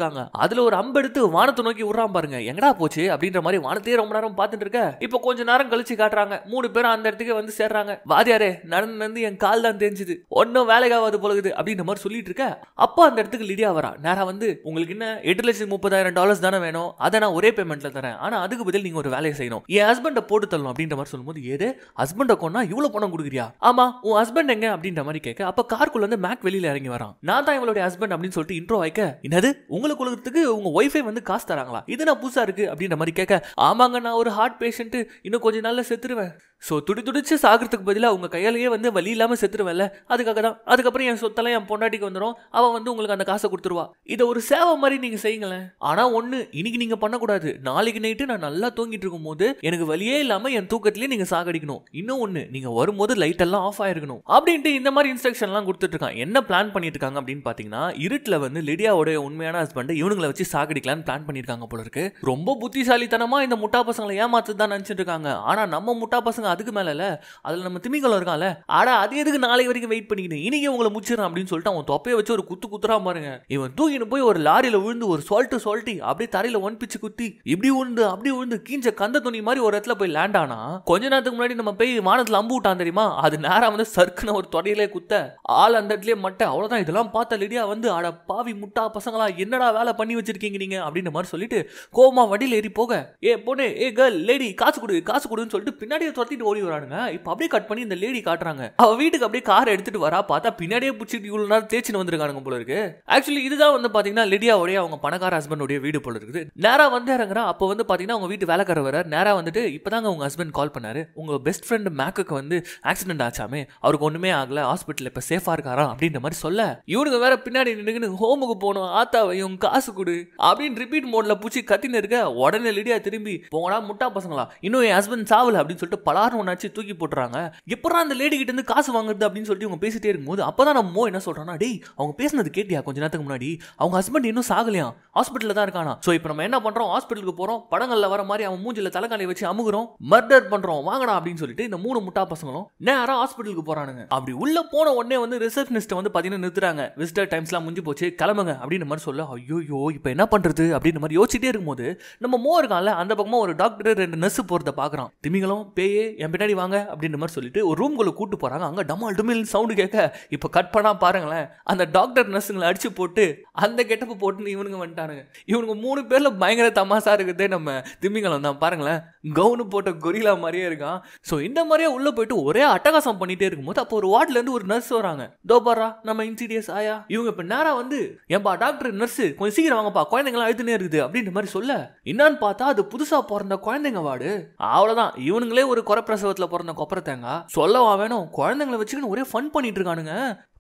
அதில் ஒரு அம்பு எடுத்து வானத்தை நோக்கி விடுறான் பாருங்க எங்கடா போச்சு அப்படின்ற மாதிரி வானத்தையே ரொம்ப நேரம் பார்த்துட்டு இருக்க இப்போ கொஞ்ச நேரம் கழிச்சு காட்டுறாங்க மூணு பேரும் அந்த இடத்துக்கு வந்து சேர்றாங்க வாதியாரே நடந்து நடந்து என் கால் தான் தெரிஞ்சுது ஒன்றும் வேலைக்காவது போலகுது அப்படின்ற மாதிரி சொல்லிட்டு இருக்க அப்போ அந்த இடத்துக்கு லிடியா வரா நேராக வந்து உங்களுக்கு என்ன எட்டு லட்சத்து முப்பதாயிரம் டாலர்ஸ் தானே வேணும் வேணும் அதை நான் ஒரே பேமெண்ட்ல தரேன் ஆனால் அதுக்கு பதில் நீங்க ஒரு வேலையை செய்யணும் என் ஹஸ்பண்டை போட்டு தரணும் அப்படின்ற மாதிரி சொல்லும்போது ஏது ஹஸ்பண்டை கொண்டா இவ்வளவு பணம் கொடுக்குறியா ஆமா உன் ஹஸ்பண்ட் எங்க அப்படின்ற மாதிரி கேட்க அப்ப கார்க்குள்ள வந்து மேக் வெளியில இறங்கி வரான் நான் தான் இவங்களுடைய ஹஸ்பண்ட் அப்படின்னு சொல்லிட்டு இன்ட்ரோ வைக்க என்னது உங்களுக்கு உலகத்துக்கு உங்க ஒய்ஃபை வந்து காசு தராங்களா இது நான் புதுசா இருக்கு அப்படின்ற மாதிரி கேட்க ஆமாங்க நான் ஒரு ஹார்ட் பேஷண்ட் இன்னும் கொஞ்ச நாளில் செத்துருவேன் ஸோ துடி துடிச்சு சாகிறதுக்கு பதிலாக உங்கள் கையாலேயே வந்து வழி இல்லாமல் செத்துருவேன்ல அதுக்காக தான் அதுக்கப்புறம் என் சொத்தெல்லாம் என் பொண்டாட்டிக்கு வந்துடும் அவன் வந்து உங்களுக்கு அந்த காசை கொடுத்துருவா இதை ஒரு சேவை மாதிரி நீங்கள் செய்யுங்களேன் ஆனால் ஒன்று இன்னைக்கு இன்னைக்கு நீங்க பண்ணக்கூடாது நாளைக்கு நைட்டு நான் நல்லா தூங்கிட்டு இருக்கும் போது எனக்கு வழியே இல்லாம என் தூக்கத்திலேயே நீங்க சாகடிக்கணும் இன்னும் ஒண்ணு நீங்க வரும்போது லைட் எல்லாம் ஆஃப் ஆயிருக்கணும் அப்படின்ட்டு இந்த மாதிரி இன்ஸ்ட்ரக்ஷன் எல்லாம் கொடுத்துட்டு இருக்கான் என்ன பிளான் பண்ணிட்டு இருக்காங்க அப்படின்னு பாத்தீங்கன்னா இருட்டுல வந்து லிடியாவோட உண்மையான ஹஸ்பண்ட் இவனுங்களை வச்சு சாகடிக்கலாம்னு பிளான் பண்ணிருக்காங்க போல இருக்கு ரொம்ப புத்திசாலித்தனமா இந்த முட்டா பசங்களை ஏமாத்து தான் நினைச்சிட்டு இருக்காங்க ஆனா நம்ம முட்டா பசங்க அதுக்கு மேல இல்ல அதுல நம்ம திமிங்கலம் இருக்கான்ல ஆடா அது எதுக்கு நாளைக்கு வரைக்கும் வெயிட் பண்ணிக்கணும் இன்னைக்கு உங்களை முடிச்சிடறான் அப்படின்னு சொல்லிட்டு அவன் தொப்பையை வச்சு ஒரு குத்து குத்துறான் பாருங்க இவன் தூக்கின்னு போய் ஒரு லாரியில விழுந்து ஒரு சால்ட்டு சால்ட்டி அப்படியே தரையில தலையில ஒன் பிச்சு குத்தி இப்படி உழுந்து அப்படி உழுந்து கீஞ்ச கந்த துணி மாதிரி ஒரு இடத்துல போய் லேண்ட் ஆனா கொஞ்ச நேரத்துக்கு முன்னாடி நம்ம போய் வானத்துல அம்பு விட்டான் தெரியுமா அது நேரம் வந்து சர்க்குன்னு ஒரு தொடையிலே குத்த ஆள் அந்த இடத்துலயே மட்டை அவ்வளவுதான் இதெல்லாம் பார்த்த லிடியா வந்து அட பாவி முட்டா பசங்களா என்னடா வேலை பண்ணி வச்சிருக்கீங்க நீங்க அப்படின்ற மாதிரி சொல்லிட்டு கோமா வடியில் ஏறி போக ஏ பொண்ணு ஏ கேர்ள் லேடி காசு கொடு காசு கொடுன்னு சொல்லிட்டு பின்னாடியே துரத்திட்டு ஓடி வரானுங்க இப்போ அப்படியே கட் பண்ணி இந்த லேடி காட்டுறாங்க அவ வீட்டுக்கு அப்படியே கார் எடுத்துட்டு வரா பார்த்தா பின்னாடியே பிடிச்சிட்டு இவ்வளவு நேரம் தேய்ச்சின்னு வந்திருக்கானுங்க போல இருக்கு ஆக்சுவலி இதுதான் வந்து பாத்தீங்கன்னா லிடியாவுடைய அவங்க பணக்கார ஹஸ்பண்டோடைய வீடு போல இருக்குது நேரா வந்து இறங்குறா அப்போ வந்து பார்த்தீங்கன்னா அவங்க வீட்டு வேலைக்கார வரார் நேரா வந்துட்டு இப்போ தாங்க உங்கள் ஹஸ்பண்ட் கால் பண்ணார் உங்கள் பெஸ்ட் ஃப்ரெண்டு மேக்குக்கு வந்து ஆக்சிடென்ட் ஆச்சாமே அவருக்கு ஒன்றுமே ஆகலை ஹாஸ்பிட்டல் இப்போ சேஃபாக இருக்காராம் அப்படின்ற மாதிரி சொல்ல இவனுக்கு வேற பின்னாடி நின்று ஹோமுக்கு போகணும் ஆத்தாவையும் காசு கொடு அப்படின்னு ரிப்பீட் மோட்ல பூச்சி கத்தின்னு இருக்க உடனே லிடியா திரும்பி போனா முட்டா பசங்களா இன்னும் என் ஹஸ்பண்ட் சாவல அப்படின்னு சொல்லிட்டு பலாரம் ஒன்னாச்சு தூக்கி போட்டுறாங்க எப்படா அந்த லேடி கிட்ட இருந்து காசு வாங்குறது அப்படின்னு சொல்லிட்டு இவங்க பேசிட்டே இருக்கும்போது அப்போதான் நம்ம என்ன சொல்றோம்னா டேய் அவங்க பேசினது கேட்டியா கொஞ்ச நேரத்துக்கு முன்னாடி அவங்க ஹஸ்பண்ட் இன்னும் சாகலையா ஹாஸ்பிட்டலில் தான் இருக்கானா ஸோ இப்போ நம்ம என்ன பண்ணுறோம் ஹாஸ்பிட்டலுக்கு போகிறோம் படங்களில் வர மாதிரி அவன் மூஞ்சில் தலைக்காலை வச்சு அமுகிறோம் மர்டர் பண்ணுறோம் வாங்கடா அப்படின்னு சொல்லிட்டு இந்த மூணு முட்டா பசங்களும் நேராக ஹாஸ்பிட்டலுக்கு போகிறானுங்க அப்படி உள்ள போன உடனே வந்து ரிசப்ஷனிஸ்ட்டை வந்து பார்த்தீங்கன்னா நிறுத்துறாங்க விசிட்டர் டைம்ஸ்லாம் முடிஞ்சு போச்சு கிளம்புங்க அப்படின்னு மாதிரி சொல்ல ஐயோ இப்போ என்ன பண்ணுறது அப்படின்ற மாதிரி யோசிச்சுட்டே இருக்கும்போது நம்ம மோ இருக்கான்ல அந்த பக்கமாக ஒரு டாக்டர் ரெண்டு நர்ஸ் போகிறத பார்க்குறான் திமிங்களும் பேயே என் பின்னாடி வாங்க அப்படின்ற மாதிரி சொல்லிட்டு ஒரு ரூம்குள்ளே கூட்டு போகிறாங்க அங்கே டமால் டுமில் சவுண்டு கேட்க இப்போ கட் பண்ணால் பாருங்களேன் அந்த டாக்டர் நர்ஸுங்களை அடிச்சு போட்டு அந்த கெட்டப்பு போட்டுன்னு இவனுங்க வந்துட்டாங்க பண்ணிட்டானுங்க இவனுக்கு மூணு பேரில் பயங்கர தமாசா இருக்குதே நம்ம திமிங்கலம் தான் பாருங்களேன் கவுனு போட்ட கொரிலா மாதிரியே இருக்கான் ஸோ இந்த மாதிரியே உள்ளே போயிட்டு ஒரே அட்டகாசம் பண்ணிட்டே இருக்கும்போது அப்போ ஒரு வார்ட்லேருந்து ஒரு நர்ஸ் வராங்க தோபாரா நம்ம இன்சிடியஸ் ஆயா இவங்க இப்போ நேராக வந்து என்பா டாக்டர் நர்ஸு கொஞ்சம் சீக்கிரம் வாங்கப்பா குழந்தைங்களாம் அழுதுனே இருக்குது அப்படின்ற மாதிரி சொல்ல என்னன்னு பார்த்தா அது புதுசாக பிறந்த குழந்தைங்க வார்டு அவ்வளோதான் இவனுங்களே ஒரு குறப்பிரசவத்தில் பிறந்த கொப்பரத்தேங்க சொல்லவா வேணும் குழந்தைங்களை வச்சுக்கின்னு ஒரே ஃபன் பண்ணிட்டு இருக்கானுங்க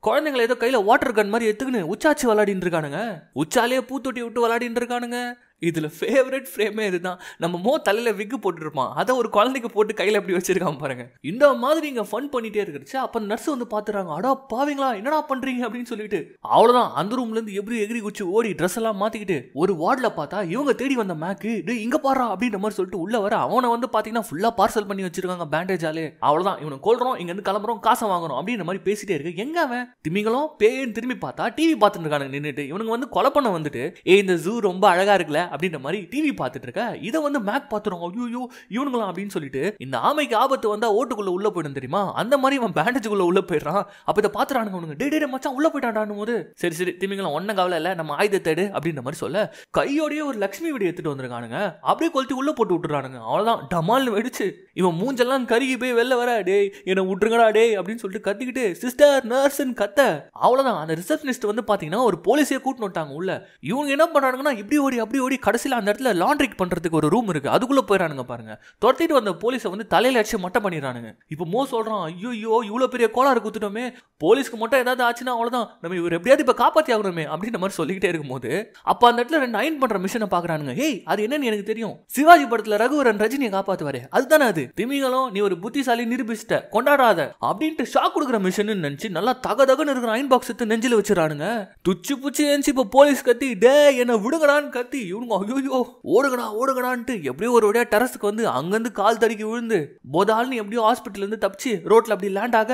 குழந்தைங்களை ஏதோ கையில் வாட்டர் கன் மாதிரி எடுத்துக்கின்னு உச்சாச்சு விளாடின்னு இருக்கானுங்க உச்சாலே பூத்தொட்டி விட்டு விளாடின்னு இருக்கானுங்க இதில் ஃபேவரட் ஃப்ரேமே இதுதான் நம்ம மோ தலையில் விக்கு போட்டுருப்பான் அதை ஒரு குழந்தைக்கு போட்டு கையில் எப்படி வச்சிருக்கான் பாருங்க இந்த மாதிரி இங்கே ஃபன் பண்ணிட்டே இருக்கிறச்சு அப்போ நர்ஸ் வந்து பார்த்துறாங்க அடா பாவீங்களா என்னடா பண்ணுறீங்க அப்படின்னு சொல்லிட்டு அவ்வளோதான் அந்த ரூம்லேருந்து எப்படி எகிரி குச்சி ஓடி ட்ரெஸ் எல்லாம் மாற்றிக்கிட்டு ஒரு வார்டில் பார்த்தா இவங்க தேடி வந்த மேக்கு டே இங்கே பாடுறா அப்படின்ற மாதிரி சொல்லிட்டு உள்ள வர அவனை வந்து பார்த்தீங்கன்னா ஃபுல்லாக பார்சல் பண்ணி வச்சிருக்காங்க பேண்டேஜாலே அவ்வளோதான் இவனை கொள்றோம் இங்கேருந்து கிளம்புறோம் காசை வாங்குறோம் அப்படின்ற மாதிரி பேசிட்டே இருக்கு எங்க அவன் திமிங்களும் பேயன்னு திரும்பி பார்த்தா டிவி பார்த்துட்டு இருக்கானுங்க நின்றுட்டு இவனுக்கு வந்து கொலை பண்ண வந்துட்டு ஏ இந்த ஜூ ரொம்ப அழகாக இருக்குல்ல அப்படின்ற மாதிரி டிவி பார்த்துட்டு இருக்க இதை வந்து மேக் பார்த்துருவோம் ஐயோ இவனுங்களாம் அப்படின்னு சொல்லிட்டு இந்த ஆமைக்கு ஆபத்து வந்தா ஓட்டுக்குள்ள உள்ள போயிடும் தெரியுமா அந்த மாதிரி அவன் பேண்டேஜுக்குள்ள உள்ள போயிடுறான் அப்ப இதை பாத்துறானுங்க டே டே மச்சான் உள்ள போயிட்டான் போது சரி சரி திமிங்களாம் ஒன்னும் கவலை இல்ல நம்ம ஆயுத தேடு அப்படின்ற மாதிரி சொல்ல கையோடய ஒரு லக்ஷ்மி வீடு எடுத்துட்டு வந்திருக்கானுங்க அப்படியே கொளுத்தி உள்ள போட்டு விட்டுறானுங்க அவ்வளவுதான் டமால்னு வெடிச்சு இவன் மூஞ்செல்லாம் கருகி போய் வெளில வர டே என்ன விட்டுருங்கடா டே அப்படின்னு சொல்லிட்டு கத்திக்கிட்டு சிஸ்டர் நர்ஸ்ன்னு கத்த அவ்வளவுதான் அந்த ரிசப்ஷனிஸ்ட் வந்து பாத்தீங்கன்னா ஒரு போலீஸே கூட்டினு விட்டாங்க உள்ள இவங்க என்ன பண்றாங்கன்னா இப்படி ஓடி அப்படி ஓடி திருப்பி கடைசியில் அந்த இடத்துல லாண்ட்ரிக் பண்ணுறதுக்கு ஒரு ரூம் இருக்குது அதுக்குள்ளே போயிடறானுங்க பாருங்க துரத்திட்டு வந்த போலீஸை வந்து தலையில் அடிச்சு மட்டை பண்ணிடுறானுங்க இப்போ மோ சொல்கிறான் ஐயோ ஐயோ இவ்வளோ பெரிய கோளாறு குத்துட்டோமே போலீஸ்க்கு மட்டும் ஏதாவது ஆச்சுன்னா அவ்வளோதான் நம்ம இவர் எப்படியாவது இப்போ காப்பாற்றி ஆகணுமே அப்படின்ற மாதிரி சொல்லிக்கிட்டே இருக்கும்போது அப்போ அந்த இடத்துல ரெண்டு அயன் பண்ணுற மிஷனை பார்க்குறானுங்க ஏய் அது என்னன்னு எனக்கு தெரியும் சிவாஜி படத்தில் ரகுவரன் ரஜினியை காப்பாற்றுவாரு அதுதானே அது திமிகளும் நீ ஒரு புத்திசாலி நிரூபிச்சிட்ட கொண்டாடாத அப்படின்ட்டு ஷாக் கொடுக்குற மிஷன் நினச்சி நல்லா தக தகன்னு இருக்கிற அயன் பாக்ஸ் எடுத்து நெஞ்சில் வச்சுறானுங்க துச்சு புச்சு நினச்சி இப்போ போலீஸ் கத்தி டே என்ன விடுங்கடான்னு கத்தி இவனு இவங்க ஐயோ ஓடுங்கடா ஓடுங்கடான்ட்டு எப்படியோ ஒரு வழியா டெரஸுக்கு வந்து அங்கிருந்து கால் தடுக்கி விழுந்து போதால்னு எப்படியோ இருந்து தப்பிச்சு ரோட்ல அப்படி லேண்ட் ஆக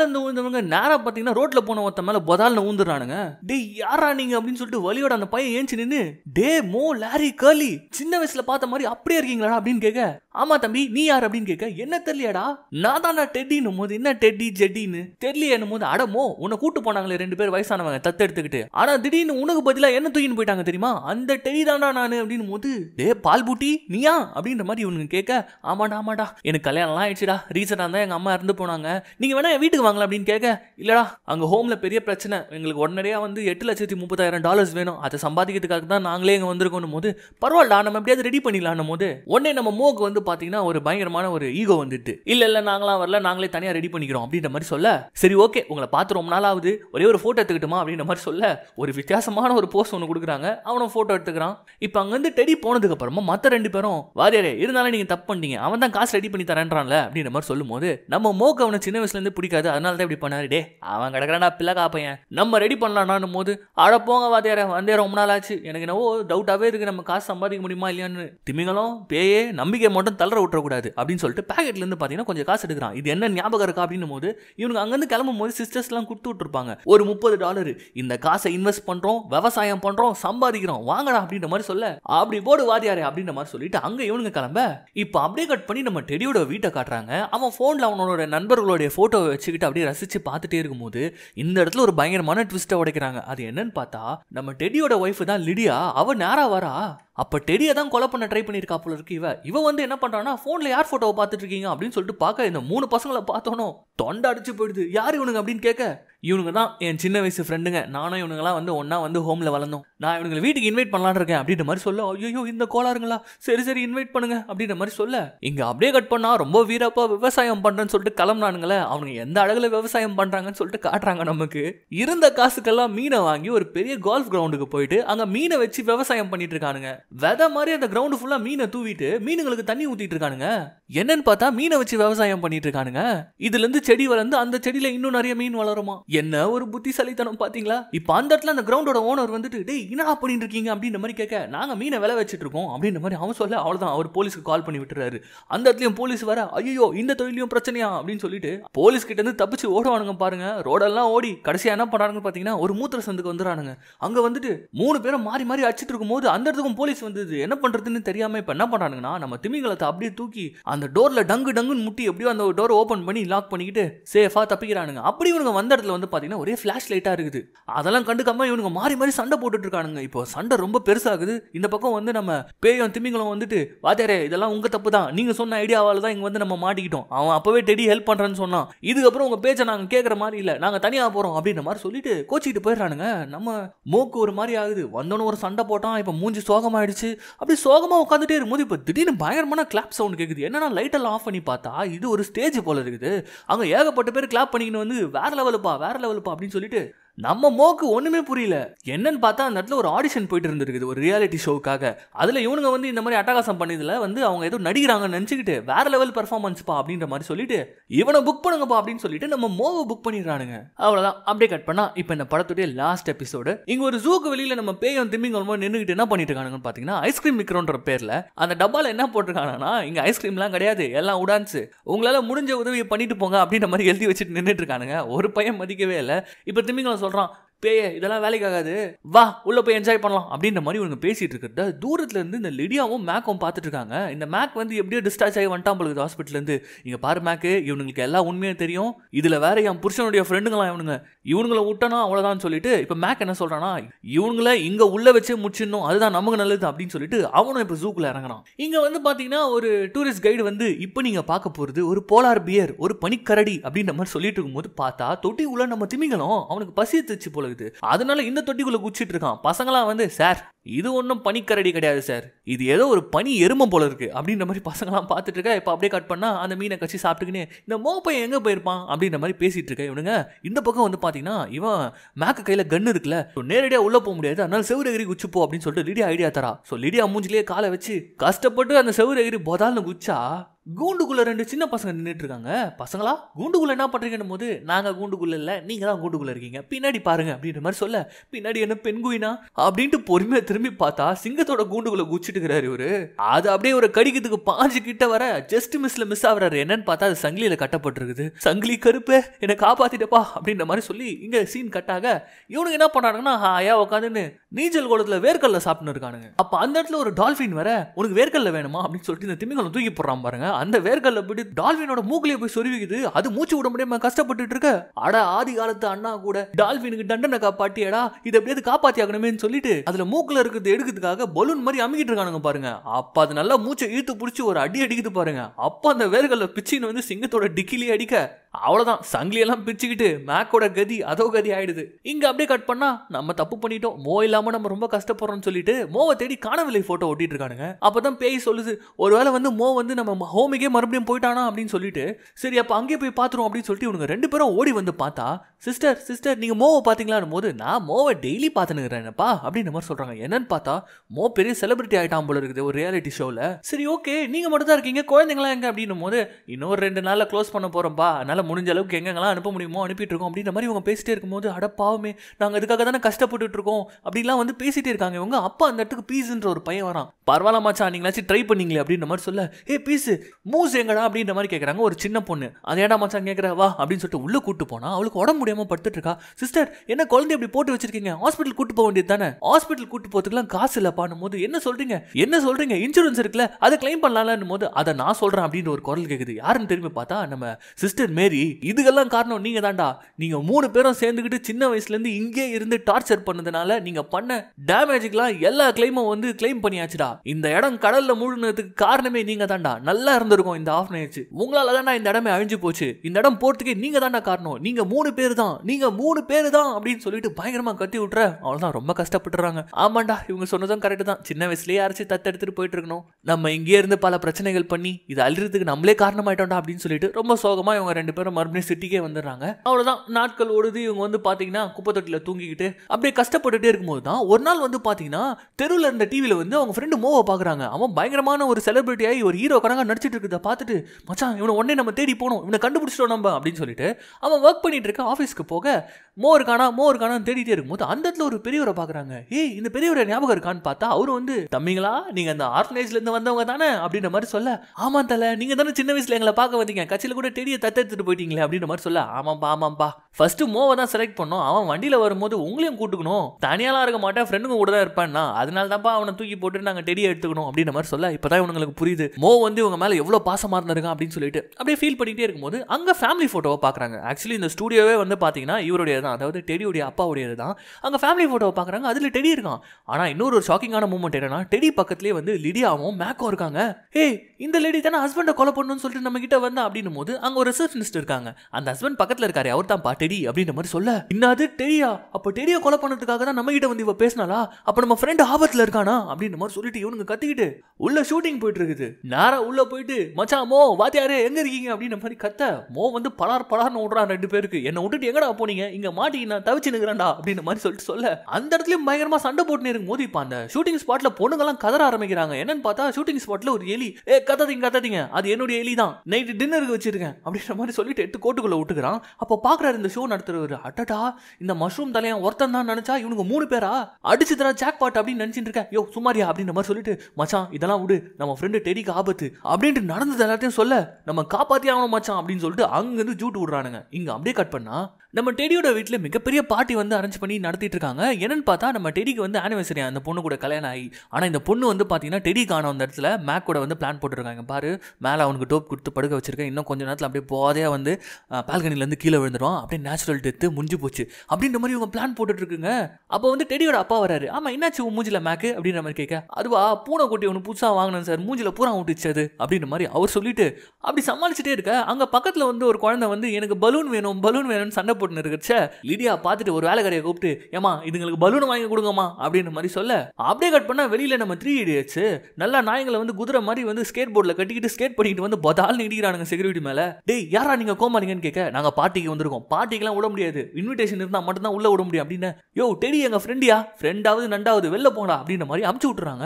இருந்து விழுந்தவங்க நேரம் பாத்தீங்கன்னா ரோட்ல போன ஒருத்த மேல போதால்னு ஊந்துறானுங்க டே யாரா நீங்க அப்படின்னு சொல்லிட்டு வழியோட அந்த பையன் ஏஞ்சி நின்று டே மோ லாரி கேர்லி சின்ன வயசுல பார்த்த மாதிரி அப்படியே இருக்கீங்களா அப்படின்னு கேட்க ஆமா தம்பி நீ யார் அப்படின்னு கேட்க என்ன தெரியலடா நான் தான் டெட்டின்னும் போது என்ன டெட்டி ஜெட்டின்னு தெரியலையேனும் போது அடமோ உன்னை கூட்டு போனாங்களே ரெண்டு பேர் வயசானவங்க தத்து எடுத்துக்கிட்டு ஆனா திடீர்னு உனக்கு பதிலாக என்ன தூக்கின்னு போயிட்டாங்க தெரியுமா அந்த டெடி தான் தான்டா நான் அப்படின் போது டே பால் பூட்டி நீயா அப்படின்ற மாதிரி இவனுக்கு கேட்க ஆமாடா ஆமாடா எனக்கு கல்யாணம்லாம் ஆயிடுச்சுடா ரீசெண்டாக தான் எங்கள் அம்மா இறந்து போனாங்க நீங்கள் வேணா என் வீட்டுக்கு வாங்கலாம் அப்படின்னு கேட்க இல்லடா அங்கே ஹோமில் பெரிய பிரச்சனை எங்களுக்கு உடனடியாக வந்து எட்டு லட்சத்தி முப்பதாயிரம் டாலர்ஸ் வேணும் அதை சம்பாதிக்கிறதுக்காக தான் நாங்களே இங்கே வந்திருக்கோம் போது பரவாயில்ல நம்ம எப்படியாவது ரெடி பண்ணிடலாம் போது உடனே நம்ம மோக்கு வந்து பார்த்தீங்கன்னா ஒரு பயங்கரமான ஒரு ஈகோ வந்துட்டு இல்லை இல்லை நாங்களாம் வரல நாங்களே தனியாக ரெடி பண்ணிக்கிறோம் அப்படின்ற மாதிரி சொல்ல சரி ஓகே உங்களை பார்த்து ரொம்ப நாள் ஆகுது ஒரே ஒரு ஃபோட்டோ எடுத்துக்கிட்டுமா அப்படின்ற மாதிரி சொல்ல ஒரு வித்தியாசமான ஒரு போஸ்ட் ஒன்று கொடுக்குறாங்க அவனும் ஃபோட்டோ எடுத்துக்கிறான் இப்போ அங்கேருந்து டெடி போனதுக்கப்புறமா மற்ற ரெண்டு பேரும் வாரியாரே இருந்தாலும் நீங்கள் தப்பு பண்ணீங்க அவன் தான் காசு ரெடி பண்ணி தரேன்றான்ல அப்படின்ற மாதிரி சொல்லும்போது நம்ம மோக்கு அவனை சின்ன வயசுலேருந்து பிடிக்காது அதனால தான் இப்படி பண்ணாரு டே அவன் கிடக்கிறானா பிள்ளை காப்பையன் நம்ம ரெடி பண்ணலான்னு போது அட போங்க வாத்தியார வந்தே ரொம்ப நாள் ஆச்சு எனக்கு என்னவோ டவுட்டாகவே இருக்குது நம்ம காசு சம்பாதிக்க முடியுமா இல்லையான்னு திமிங்களும் பேயே நம்பிக்கை மட்டும் தளர விட்டுறக்கூடாது அப்படின்னு சொல்லிட்டு பேக்கெட்லேருந்து பார்த்தீங்கன்னா கொஞ்சம் காசு எடுக்கிறான் இது என்ன ஞாபகம் இருக்கா அப்படின்னு போது இவனுக்கு அங்கேருந்து கிளம்பும் போது சிஸ்டர்ஸ்லாம் கொடுத்து விட்டுருப்பாங்க ஒரு முப்பது டாலர் இந்த காசை இன்வெஸ்ட் பண்ணுறோம் விவசாயம் பண்ணுறோம் சம்பாதிக்கிறோம் வாங்கடா அப்படின்ற மாதிரி மாதிரி சொல்ல அப்படி போடு வாதியாரே அப்படின்ற மாதிரி சொல்லிட்டு அங்க இவனுங்க கிளம்ப இப்ப அப்டே கட் பண்ணி நம்ம டெடியோட வீட்டை காட்டுறாங்க அவன் போன்ல அவனோட நண்பர்களுடைய போட்டோ வச்சுக்கிட்டு அப்படியே ரசிச்சு பார்த்துட்டே இருக்கும்போது இந்த இடத்துல ஒரு பயங்கரமான ட்விஸ்ட்டை உடைக்கிறாங்க அது என்னன்னு பார்த்தா நம்ம டெடியோட ஒய்ஃப் தான் லிடியா அவ நேரா வரா அப்போ டெடியை தான் கொலை பண்ண ட்ரை பண்ணியிருக்கா போல இருக்கு இவ இவ வந்து என்ன பண்ணுறான்னா ஃபோனில் யார் ஃபோட்டோவை பார்த்துட்டு இருக்கீங்க அப்படின்னு சொல்லிட்டு பார்க்க இந்த மூணு பசங்களை பார்த்தோனோ தொண்டை அடிச்சு போயிடுது யார் இவனுங்க அப்படின்னு கேட்க இவனுங்க தான் என் சின்ன வயசு ஃப்ரெண்டுங்க நானும் இவனுங்களாம் வந்து ஒன்றா வந்து ஹோமில் வளர்ந்தோம் நான் இவனுங்களை வீட்டுக்கு இன்வைட் பண்ணலான் இருக்கேன் அப்படின்ற மாதிரி சொல்ல ஐயோ இந்த கோளாருங்களா சரி சரி இன்வைட் பண்ணுங்க அப்படின்ற மாதிரி சொல்ல இங்கே அப்படியே கட் பண்ணால் ரொம்ப வீரப்பா விவசாயம் பண்ணுறேன்னு சொல்லிட்டு கிளம்புனானுங்களே அவனுங்க எந்த அழகில் விவசாயம் பண்ணுறாங்கன்னு சொல்லிட்டு காட்டுறாங்க நமக்கு இருந்த காசுக்கெல்லாம் மீனை வாங்கி ஒரு பெரிய கோல்ஃப் கிரவுண்டுக்கு போயிட்டு அங்கே மீனை வச்சு விவசாயம் பண்ணிட்டு இருக்கானுங்க விதை மாதிரி அந்த கிரவுண்டு ஃபுல்லாக மீனை தூவிட்டு மீனுங்களுக்கு தண்ணி ஊற்றிட்டு இருக்கானுங்க என்னன்னு பார்த்தா மீனை வச்சு விவசாயம் பண்ணிட்டு இருக்கானுங்க இதுலேருந்து செடி வளர்ந்து அந்த செடியில் இன்னும் நிறைய மீன் வளருமா என்ன ஒரு புத்திசாலித்தனம் பார்த்தீங்களா இப்போ அந்த இடத்துல அந்த கிரவுண்டோட ஓனர் வந்துட்டு டேய் என்ன பண்ணிட்டு இருக்கீங்க அப்படின்ற மாதிரி கேட்க நாங்கள் மீனை விலை வச்சுட்டு இருக்கோம் அப்படின்ற மாதிரி அவன் சொல்ல அவ்வளோதான் அவர் போலீஸ்க்கு கால் பண்ணி விட்டுறாரு அந்த இடத்துலையும் போலீஸ் வர ஐயோ இந்த தொழிலையும் பிரச்சனையா அப்படின்னு சொல்லிட்டு போலீஸ் கிட்ட இருந்து தப்பிச்சு ஓடுவானுங்க பாருங்க ரோடெல்லாம் ஓடி கடைசியாக என்ன பண்ணானுங்க பார்த்தீங்கன்னா ஒரு மூத்திர சந்துக்கு வந்துடுறானுங்க அங்கே வந்துட்டு மூணு பேரும் மாறி மாறி அடிச்சிட்டு இருக்கும்போது அந்த இடத்துக்கும் போலீஸ் நாய்ஸ் வந்தது என்ன பண்ணுறதுன்னு தெரியாமல் இப்போ என்ன பண்ணுறானுங்கன்னா நம்ம திமிங்கலத்தை அப்படியே தூக்கி அந்த டோரில் டங்கு டங்குன்னு முட்டி எப்படியோ அந்த டோரை ஓப்பன் பண்ணி லாக் பண்ணிக்கிட்டு சேஃபாக தப்பிக்கிறானுங்க அப்படி இவங்க வந்த இடத்துல வந்து பார்த்தீங்கன்னா ஒரே ஃப்ளாஷ் லைட்டாக இருக்குது அதெல்லாம் கண்டுக்காம இவனுங்க மாறி மாறி சண்டை போட்டுட்டு இருக்கானுங்க இப்போ சண்டை ரொம்ப பெருசாகுது இந்த பக்கம் வந்து நம்ம பேயும் திமிங்கலம் வந்துட்டு வாத்தியாரே இதெல்லாம் உங்கள் தப்பு தான் நீங்கள் சொன்ன ஐடியாவால் தான் இங்கே வந்து நம்ம மாட்டிக்கிட்டோம் அவன் அப்போவே டெடி ஹெல்ப் பண்ணுறேன்னு சொன்னான் இதுக்கப்புறம் உங்கள் பேச்சை நாங்கள் கேட்குற மாதிரி இல்லை நாங்கள் தனியாக போகிறோம் அப்படின்ற மாதிரி சொல்லிட்டு கோச்சிக்கிட்டு போயிடுறானுங்க நம்ம மோக்கு ஒரு மாதிரி ஆகுது வந்தோன்னு ஒரு சண்டை போட்டான் இப்போ மூஞ்சி சோகமாயிடுச்சு ஆயிடுச்சு அப்படி சோகமாக உட்காந்துட்டே இருக்கும்போது இப்போ திடீர்னு பயங்கரமான கிளாப் சவுண்ட் கேட்குது என்னன்னா லைட்டெல்லாம் ஆஃப் பண்ணி பார்த்தா இது ஒரு ஸ்டேஜ் போல இருக்குது அங்கே ஏகப்பட்ட பேர் கிளாப் பண்ணிக்கின்னு வந்து வேற லெவலுப்பா வேற லெவலுப்பா அப்படின்னு சொல்லிட்டு நம்ம மோக்கு ஒன்றுமே புரியல என்னன்னு பார்த்தா அந்த இடத்துல ஒரு ஆடிஷன் போயிட்டு இருந்திருக்குது ஒரு ரியாலிட்டி ஷோக்காக அதில் இவனுங்க வந்து இந்த மாதிரி அட்டகாசம் பண்ணதுல வந்து அவங்க ஏதோ நடிக்கிறாங்கன்னு நினச்சிக்கிட்டு வேற லெவல் பா அப்படின்ற மாதிரி சொல்லிட்டு இவனை புக் பண்ணுங்கப்பா அப்படின்னு சொல்லிட்டு நம்ம மோவை புக் பண்ணிடுறானுங்க அவ்வளோதான் அப்படியே கட் பண்ணா இப்போ இந்த படத்துடைய லாஸ்ட் எபிசோடு இங்கே ஒரு ஜூக்கு வெளியில் நம்ம பேய் திம்பிங்கல் மாதிரி நின்றுக்கிட்டு என்ன பண்ணிட்டு இருக்கானுங்கன்னு பார்த்தீங்கன்னா ஐஸ்கிரீம் விற்கிறோன்ற பேரில் அந்த டப்பாவில் என்ன போட்டிருக்காங்கன்னா இங்கே ஐஸ்கிரீம்லாம் கிடையாது எல்லாம் உடான்ஸு உங்களால் முடிஞ்ச உதவியை பண்ணிட்டு போங்க அப்படின்ற மாதிரி எழுதி வச்சுட்டு நின்றுட்டு இருக்கானுங்க ஒரு பையன் மதிக்கவே இல்லை இப்போ திம்பிங்கலம் دولار பே இதெல்லாம் வேலைக்கு ஆகாது வா உள்ள போய் என்ஜாய் பண்ணலாம் அப்படின்ற மாதிரி இவங்க பேசிட்டு இருக்கிறத தூரத்துல இருந்து இந்த லிடியாவும் மேக்கும் பார்த்துட்டு இருக்காங்க இந்த மேக் வந்து எப்படியோ டிஸ்டார்ஜ் ஆகி வந்துட்டான் பொழுது ஹாஸ்பிட்டல் இருந்து இங்க பாரு மேக்கு இவனுங்களுக்கு எல்லா உண்மையும் தெரியும் இதுல வேற என் புருஷனுடைய ஃப்ரெண்டுங்களாம் இவனுங்க இவனுங்களை விட்டனா அவ்வளவுதான் சொல்லிட்டு இப்ப மேக் என்ன சொல்றானா இவங்கள இங்க உள்ள வச்சு முடிச்சிடணும் அதுதான் நமக்கு நல்லது அப்படின்னு சொல்லிட்டு அவனும் இப்ப ஜூக்குல இறங்கினான் இங்க வந்து பாத்தீங்கன்னா ஒரு டூரிஸ்ட் கைடு வந்து இப்ப நீங்க பார்க்க போறது ஒரு போலார் பியர் ஒரு பனிக்கரடி அப்படின்ற மாதிரி சொல்லிட்டு இருக்கும்போது பார்த்தா தொட்டி உள்ள நம்ம திமிங்கலம் அவனுக்கு பசி தச்சு போல இருக்குது அதனால இந்த தொட்டிக்குள்ள குச்சிட்டு இருக்கான் பசங்களாம் வந்து சார் இது ஒன்றும் பனிக்கரடி கிடையாது சார் இது ஏதோ ஒரு பனி எருமை போல இருக்கு அப்படின்ற மாதிரி பசங்களாம் பார்த்துட்டு இருக்கா இப்போ அப்படியே கட் பண்ணா அந்த மீனை கட்சி சாப்பிட்டுக்கினே இந்த மோப்பையன் எங்கே போயிருப்பான் அப்படின்ற மாதிரி பேசிட்டு இருக்க இவனுங்க இந்த பக்கம் வந்து பார்த்தீங்கன்னா இவன் மேக்கு கையில் கன்று இருக்குல்ல நேரடியாக உள்ளே போக முடியாது அதனால செவ்வரகிரி குச்சிப்போ அப்படின்னு சொல்லிட்டு லிடியா ஐடியா தரா ஸோ லிடியா மூஞ்சிலேயே காலை வச்சு கஷ்டப்பட்டு அந்த செவ்வரகிரி பொதால்னு குச்சா கூண்டுக்குள்ளே ரெண்டு சின்ன பசங்க நின்றுட்டு இருக்காங்க பசங்களா கூண்டுக்குள்ளே என்ன பண்ணுறீங்க போது நாங்கள் கூண்டுக்குள்ளே இல்லை நீங்கள் தான் கூண்டுக்குள்ளே இருக்கீங்க பின்னாடி பாருங்க அப்படின்ற மாதிரி சொல்ல பின்னாடி என்ன பெண்குயினா அப்படின்ட்டு பொறுமையாக திரும்பி பார்த்தா சிங்கத்தோட கூண்டுக்குள்ளே குச்சிட்டு இருக்கிறாரு இவரு அது அப்படியே ஒரு கடிக்கிறதுக்கு பாஞ்சு கிட்ட வர ஜஸ்ட் மிஸ்ல மிஸ் ஆகிறாரு என்னன்னு பார்த்தா அது சங்கிலியில் கட்டப்பட்டிருக்குது சங்கிலி கருப்பு என்னை காப்பாத்திட்டப்பா அப்படின்ற மாதிரி சொல்லி இங்கே சீன் கட்டாக இவனுக்கு என்ன பண்ணானுங்கன்னா ஹாயா உட்காந்துன்னு நீச்சல் குளத்தில் வேர்க்கல்ல சாப்பிட்டுன்னு இருக்கானுங்க அப்போ அந்த இடத்துல ஒரு டால்ஃபின் வர உனக்கு வேர்க்கல்ல வேணுமா அப்படின்னு சொல்லிட்டு இந்த திமிங்கலம் தூக்கி போடுறான் பாருங்க அந்த வேர்கல்ல போய் டால்வினோட மூக்கலைய போய் சொருவிக்குது அது மூச்சு விட முடியாம கஷ்டப்பட்டுட்டு இருக்க அட ஆதி காலத்து அண்ணா கூட டால்வினுக்கு தண்டனை காப்பாட்டியடா இதை எப்படியாவது காப்பாத்தி ஆகணுமே சொல்லிட்டு அதுல மூக்கல இருக்கிறது எடுக்கிறதுக்காக பலூன் மாதிரி அமைக்கிட்டு இருக்கானுங்க பாருங்க அப்ப அது நல்லா மூச்சை இழுத்து பிடிச்சி ஒரு அடி அடிக்குது பாருங்க அப்ப அந்த வேர்கல்ல பிச்சின்னு வந்து சிங்கத்தோட டிக்கிலேயே அடிக்க அவ்வளோதான் சங்கிலியெல்லாம் பிரிச்சுக்கிட்டு மேக்கோட கதி அதோ கதி ஆயிடுது இங்கே அப்படியே கட் பண்ணா நம்ம தப்பு பண்ணிட்டோம் மோ இல்லாமல் நம்ம ரொம்ப கஷ்டப்படுறோம்னு சொல்லிட்டு மோவை தேடி காணவில்லை ஃபோட்டோ ஒட்டிட்டு இருக்கானுங்க அப்போ தான் பேய் சொல்லுது ஒருவேளை வந்து மோ வந்து நம்ம ஹோமிக்கே மறுபடியும் போயிட்டானா அப்படின்னு சொல்லிட்டு சரி அப்போ அங்கேயே போய் பார்த்துரும் அப்படின்னு சொல்லிட்டு இவனுங்க ரெண்டு பேரும் ஓடி வந்து பார்த்தா சிஸ்டர் சிஸ்டர் நீங்கள் மோவை பார்த்தீங்களான்னு போது நான் மோவை டெய்லி பார்த்துனுங்கிறேன்ப்பா அப்படின்ற மாதிரி சொல்கிறாங்க என்னன்னு பார்த்தா மோ பெரிய செலிபிரிட்டி ஆகிட்டான் போல இருக்குது ஒரு ரியாலிட்டி ஷோவில் சரி ஓகே நீங்கள் மட்டும் தான் இருக்கீங்க குழந்தைங்களாம் எங்க அப்படின்னும் போது இன்னொரு ரெண்டு நாளில் க்ளோஸ் பண்ண போகிறோம்ப்பா அதனால் முடிஞ்ச அளவுக்கு எங்கெங்கெல்லாம் அனுப்ப முடியுமோ அனுப்பிட்டு இருக்கோம் அப்படின்ற மாதிரி இவங்க பேசிட்டே இருக்கும்போது அடப்பாவுமே நாங்கள் இதுக்காக தானே கஷ்டப்பட்டுட்டு இருக்கோம் அப்படின்லாம் வந்து பேசிட்டே இருக்காங்க இவங்க அப்பா அந்த இடத்துக்கு பீஸ்ன்ற ஒரு பையன் வரான் பரவாயில்ல நீங்களாச்சும் ட்ரை பண்ணீங்களே அப்படின்ற மாதிரி சொல்ல ஏ பீஸ் மூஸ் எங்கடா அப்படின்ற மாதிரி கேட்குறாங்க ஒரு சின்ன பொண்ணு அது ஏடா மச்சான் கேட்குறா வா அப்படின்னு சொல்லிட்டு உள்ளே கூட்டு போனா அவளுக்கு உடம்பு முடியாமல் படுத்துட்டு இருக்கா சிஸ்டர் என்ன குழந்தை அப்படி போட்டு வச்சிருக்கீங்க ஹாஸ்பிட்டல் கூட்டு போக வேண்டியது தானே ஹாஸ்பிட்டல் கூட்டு போகிறதுக்குலாம் காசு இல்லை பண்ணும் போது என்ன சொல்றீங்க என்ன சொல்றீங்க இன்சூரன்ஸ் இருக்குல்ல அதை கிளைம் பண்ணலாம்னு போது அதை நான் சொல்றேன் அப்படின்ற ஒரு குரல் கேட்குது யாருன்னு திரும்பி பார்த்தா நம்ம சிஸ்டர் மேரி சரி இதுக்கெல்லாம் காரணம் நீங்கள் தான்டா நீங்கள் மூணு பேரும் சேர்ந்துக்கிட்டு சின்ன வயசுலேருந்து இங்கே இருந்து டார்ச்சர் பண்ணதுனால நீங்கள் பண்ண டேமேஜுக்கெல்லாம் எல்லா கிளைமும் வந்து கிளைம் பண்ணியாச்சுடா இந்த இடம் கடலில் மூழ்கினதுக்கு காரணமே நீங்கள் தான்டா நல்லா இருந்திருக்கும் இந்த ஆஃப் ஆயிடுச்சு உங்களால் இந்த இடமே அழிஞ்சு போச்சு இந்த இடம் போகிறதுக்கே நீங்கள் தான்டா காரணம் நீங்கள் மூணு பேர் தான் நீங்கள் மூணு பேர் தான் அப்படின்னு சொல்லிட்டு பயங்கரமாக கத்தி விட்ற அவ்வளவுதான் ரொம்ப கஷ்டப்பட்டுறாங்க ஆமாண்டா இவங்க சொன்னதும் கரெக்ட் தான் சின்ன வயசுலேயே யாராச்சும் தத்தெடுத்துட்டு போயிட்டு இருக்கணும் நம்ம இங்கே இருந்து பல பிரச்சனைகள் பண்ணி இது அழுறதுக்கு நம்மளே காரணமாயிட்டோம்டா அப்படின்னு சொல்லிட்டு ரொம்ப சோகமாக இவங்க ரெண்டு பேரும் மறுபடியும் சிட்டிக்கே வந்துடுறாங்க அவ்வளோதான் நாட்கள் ஓடுது இவங்க வந்து பார்த்தீங்கன்னா குப்பை தொட்டியில் தூங்கிக்கிட்டு அப்படியே கஷ்டப்பட்டுட்டே இருக்கும்போது தான் ஒரு நாள் வந்து பார்த்தீங்கன்னா தெருவில் இருந்த டிவியில் வந்து அவங்க ஃப்ரெண்டு மோவை பார்க்குறாங்க அவன் பயங்கரமான ஒரு செலிபிரிட்டியாகி ஒரு ஹீரோ கடங்க நடிச்சிட்டு இருக்கிறத பார்த்துட்டு மச்சான் இவனை உடனே நம்ம தேடி போகணும் இவனை கண்டுபிடிச்சிட்டோம் நம்ம அப்படின்னு சொல்லிட்டு அவன் ஒர்க் பண்ணிட்டு இருக்க ஆஃபீஸ்க்கு போக மோ இருக்கானா மோ இருக்கானான்னு தேடிட்டே இருக்கும்போது அந்த இடத்துல ஒரு பெரியவரை பார்க்குறாங்க ஏய் இந்த பெரியவரை ஞாபகம் இருக்கான்னு பார்த்தா அவர் வந்து தம்பிங்களா நீங்கள் அந்த ஆர்ஃபனேஜ்லேருந்து வந்தவங்க தானே அப்படின்ற மாதிரி சொல்ல ஆமாம் தலை நீங்கள் தானே சின்ன வயசில் எங்களை பார்க்க வந்தீங்க கட்சியில் கூட டெடியை தத்தெடுத்துட்டு போயிட்டீங்களே அப்படின்ற மாதிரி சொல்ல ஆமாப்பா ஆமாப்பா ஃபர்ஸ்ட் மோவை தான் செலக்ட் பண்ணோம் அவன் வண்டியில் வரும்போது உங்களையும் கூட்டுக்கணும் தனியாலாம் இருக்க மாட்டேன் ஃப்ரெண்டுங்க கூட தான் இருப்பான்னா அதனால தான்ப்பா அவனை தூக்கி போட்டு நாங்கள் டெடியை எடுத்துக்கணும் அப்படின்ற மாதிரி சொல்ல இப்போ தான் இவங்களுக்கு புரியுது மோ வந்து இவங்க மேலே எவ்வளோ பாசமாக இருந்திருக்கான் அப்படின்னு சொல்லிட்டு அப்படியே ஃபீல் பண்ணிகிட்டே இருக்கும்போது அங்கே ஃபேமிலி ஃபோட்டோவை பார்க்குறாங்க ஆக்சுவலி இந்த ஸ்டூடியோவே வந்து பார்த்தீங்கன்னா இவருடைய தான் அதாவது டெடியுடைய அப்பாவுடையது தான் அங்கே ஃபேமிலி ஃபோட்டோவை பார்க்குறாங்க அதில் டெடி இருக்கான் ஆனால் இன்னொரு ஒரு ஷாக்கிங்கான மூமெண்ட் என்னன்னா டெடி பக்கத்துலேயே வந்து லிடியாவும் மேக்கோ இருக்காங்க ஏய் இந்த லேடி தானே ஹஸ்பண்டை கொலை பண்ணணும்னு சொல்லிட்டு நம்ம கிட்ட வந்தா அப்படின்னும் போது அங்கே ஒரு ரிசப்ஷனிஸ்ட் இருக்காங்க அந்த ஹஸ்பண்ட் பக்கத்துல இருக்காரு அவர் தான்ப்பா டெடி அப்படின்ற மாதிரி சொல்ல இன்னாது டெடியா அப்போ டெடியை கொலை பண்ணதுக்காக தான் நம்ம கிட்ட வந்து இவ பேசினாலா அப்போ நம்ம ஃப்ரெண்ட் ஆபத்தில் இருக்கானா அப்படின்ற மாதிரி சொல்லிட்டு இவனுங்க கத்திக்கிட்டு உள்ள ஷூட்டிங் போயிட்டு இருக்குது நேரா உள்ள போயிட்டு மச்சா மோ வாத்தியாரு எங்க இருக்கீங்க அப்படின்ற மாதிரி கத்த மோ வந்து பலார் பலார்னு ஓடுறான் ரெண்டு பேருக்கு என்னை விட்டுட்டு எங்கடா போனீங்க இங்க மாட்டி நான் தவிச்சு நிற்கிறேன்டா அப்படின்ற மாதிரி சொல்லிட்டு சொல்ல அந்த இடத்துலயும் பயங்கரமா சண்டை போட்டு இருக்கும் போது இப்போ அந்த ஷூட்டிங் ஸ்பாட்ல பொண்ணுங்கலாம் கதற ஆரம்பிக்கிறாங்க என்னன்னு பார்த்தா ஷூட்டிங் ஸ்பாட்ல ஒரு எலி ஏ கத்தாதீங்க கத்தாதீங்க அது என்னுடைய எலி தான் நைட்டு டின்னருக்கு வச்சிருக்கேன் அப்படின்ற மாதிரி சொல்லி சொல்லிட்டு எட்டு கோட்டுக்குள்ளே விட்டுக்கிறான் அப்போ பார்க்குறாரு இந்த ஷோ நடத்துறவர் அட்டடா இந்த மஷ்ரூம் தலையன் ஒருத்தன் தான் நினச்சா இவனுங்க மூணு பேரா அடிச்சு தர ஜாக் பாட் அப்படின்னு நினச்சிட்டு யோ சுமாரியா அப்படின்ற மாதிரி சொல்லிட்டு மச்சான் இதெல்லாம் விடு நம்ம ஃப்ரெண்டு டெடிக்கு ஆபத்து அப்படின்ட்டு நடந்தது எல்லாத்தையும் சொல்ல நம்ம காப்பாத்தி ஆகணும் மச்சான் அப்படின்னு சொல்லிட்டு அங்கேருந்து ஜூட்டு விடுறானுங்க இங்கே அப்படியே கட் பண்ணா நம்ம டெடியோட வீட்டில் மிகப்பெரிய பார்ட்டி வந்து அரேஞ்ச் பண்ணி நடத்திட்டு இருக்காங்க என்னன்னு பார்த்தா நம்ம டெடிக்கு வந்து ஆனிவர்சரி அந்த பொண்ணு கூட கல்யாணம் ஆகி ஆனால் இந்த பொண்ணு வந்து பார்த்தீங்கன்னா டெடி காணும் அந்த இடத்துல மேக் கூட வந்து பிளான் போட்டுருக்காங்க பாரு மேலே அவனுக்கு டோப் கொடுத்து படுக்க வச்சிருக்கேன் இன்னும் கொஞ்சம் நேரத்தில் அப்படியே போதையாக வந்து பால்கனிலேருந்து கீழே விழுந்துடும் அப்படியே நேச்சுரல் டெத்து முடிஞ்சு போச்சு அப்படின்ற மாதிரி இவங்க பிளான் இருக்குங்க அப்போ வந்து டெடியோட அப்பா வராரு ஆமாம் என்னாச்சு உன் மூஞ்சில் மேக்கு அப்படின்ற மாதிரி கேட்க அதுவா பூனைக்குட்டி ஒன்று புதுசாக வாங்கினேன் சார் மூஞ்சில் பூரா விட்டுச்சு அது அப்படின்ற மாதிரி அவர் சொல்லிட்டு அப்படி சமாளிச்சுட்டே இருக்க அங்கே பக்கத்தில் வந்து ஒரு குழந்தை வந்து எனக்கு பலூன் வேணும் பலூன் வேணும்னு சண்டை போட்டு இருக்கிறச்ச லிடியா பார்த்துட்டு ஒரு வேலைக்காரியை கூப்பிட்டு ஏமா இதுங்களுக்கு பலூன் வாங்கி கொடுங்கம்மா அப்படின்னு மாதிரி சொல்ல அப்படியே கட் பண்ணால் வெளியில் நம்ம த்ரீ இடியட்ஸ் நல்லா நாயங்களை வந்து குதிரை மாதிரி வந்து ஸ்கேட் போர்டில் கட்டிக்கிட்டு ஸ்கேட் பண்ணிட்டு வந்து பதால்னு நீடிக்கிறானுங்க செக்யூரிட்டி மேலே டேய் யாரா நீங்கள் கோமாதீங்கன்னு கேட்க நாங்கள் பார்ட்டிக்கு வந்திருக்கோம் பார்ட்டிக்கெலாம் விட முடியாது இன்விடேஷன் இருந்தால் மட்டும்தான் உள்ள விட முடியும் அப்படின்னு யோ டெடி எங்கள் ஃப்ரெண்டியா ஃப்ரெண்டாவது நண்டாவது வெளில போனா அப்படின்ற மாதிரி அமுச்சு விட்டுறாங்க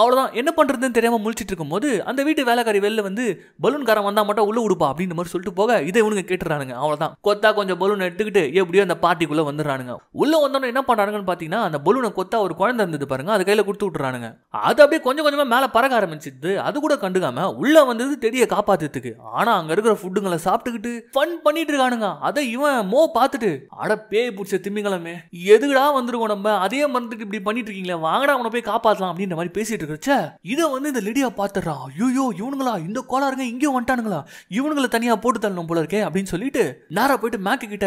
அவ்வளோதான் என்ன பண்ணுறதுன்னு தெரியாமல் முழிச்சிட்டு இருக்கும்போது அந்த வீட்டு வேலைக்காரி வெளில வந்து பலூன்காரன் வந்தால் மட்டும் உள்ள விடுப்பா அப்படின்ற மாதிரி சொல்லிட்டு போக இதை இவனுங்க கேட்டுறானுங்க அவ்வளோதான் கொத்தா கொஞ்சம் பலூன் எடுத்துக்கிட்டு எப்படியோ அந்த பார்ட்டிக்குள்ளே வந்துடுறானுங்க உள்ளே வந்தோன்னு என்ன பண்ணுறானுங்கன்னு பார்த்தீங்கன்னா அந்த பலூனை கொத்தா ஒரு குழந்தை இருந்தது பாருங்க அது கையில் கொடுத்து விட்றானுங்க அது அப்படியே கொஞ்சம் கொஞ்சமாக மேலே பறக்க ஆரம்பிச்சிது அது கூட கண்டுக்காம உள்ளே வந்தது டெடியை காப்பாத்துறதுக்கு ஆனால் அங்கே இருக்கிற ஃபுட்டுங்களை சாப்பிட்டுக்கிட்டு ஃபன் பண்ணிட்டு இருக்கானுங்க அதை இவன் மோ பார்த்துட்டு அட பேய் பிடிச்ச திமிங்கலமே எதுக்குடா வந்துருக்கோம் நம்ம அதையே மறந்துட்டு இப்படி பண்ணிட்டு இருக்கீங்களே வாங்கடா அவனை போய் காப்பாற்றலாம் அப்படின்ற மாதிரி பேசிட்டு இருக்கிறச்ச இதை வந்து இந்த லிடியா பார்த்துடுறான் ஐயோ இவனுங்களா இந்த கோளாருங்க இங்கே வந்துட்டானுங்களா இவனுங்களை தனியாக போட்டு தள்ளணும் போல இருக்கே அப்படின்னு சொல்லிட்டு நேராக போயிட்டு மேக்கு கிட்ட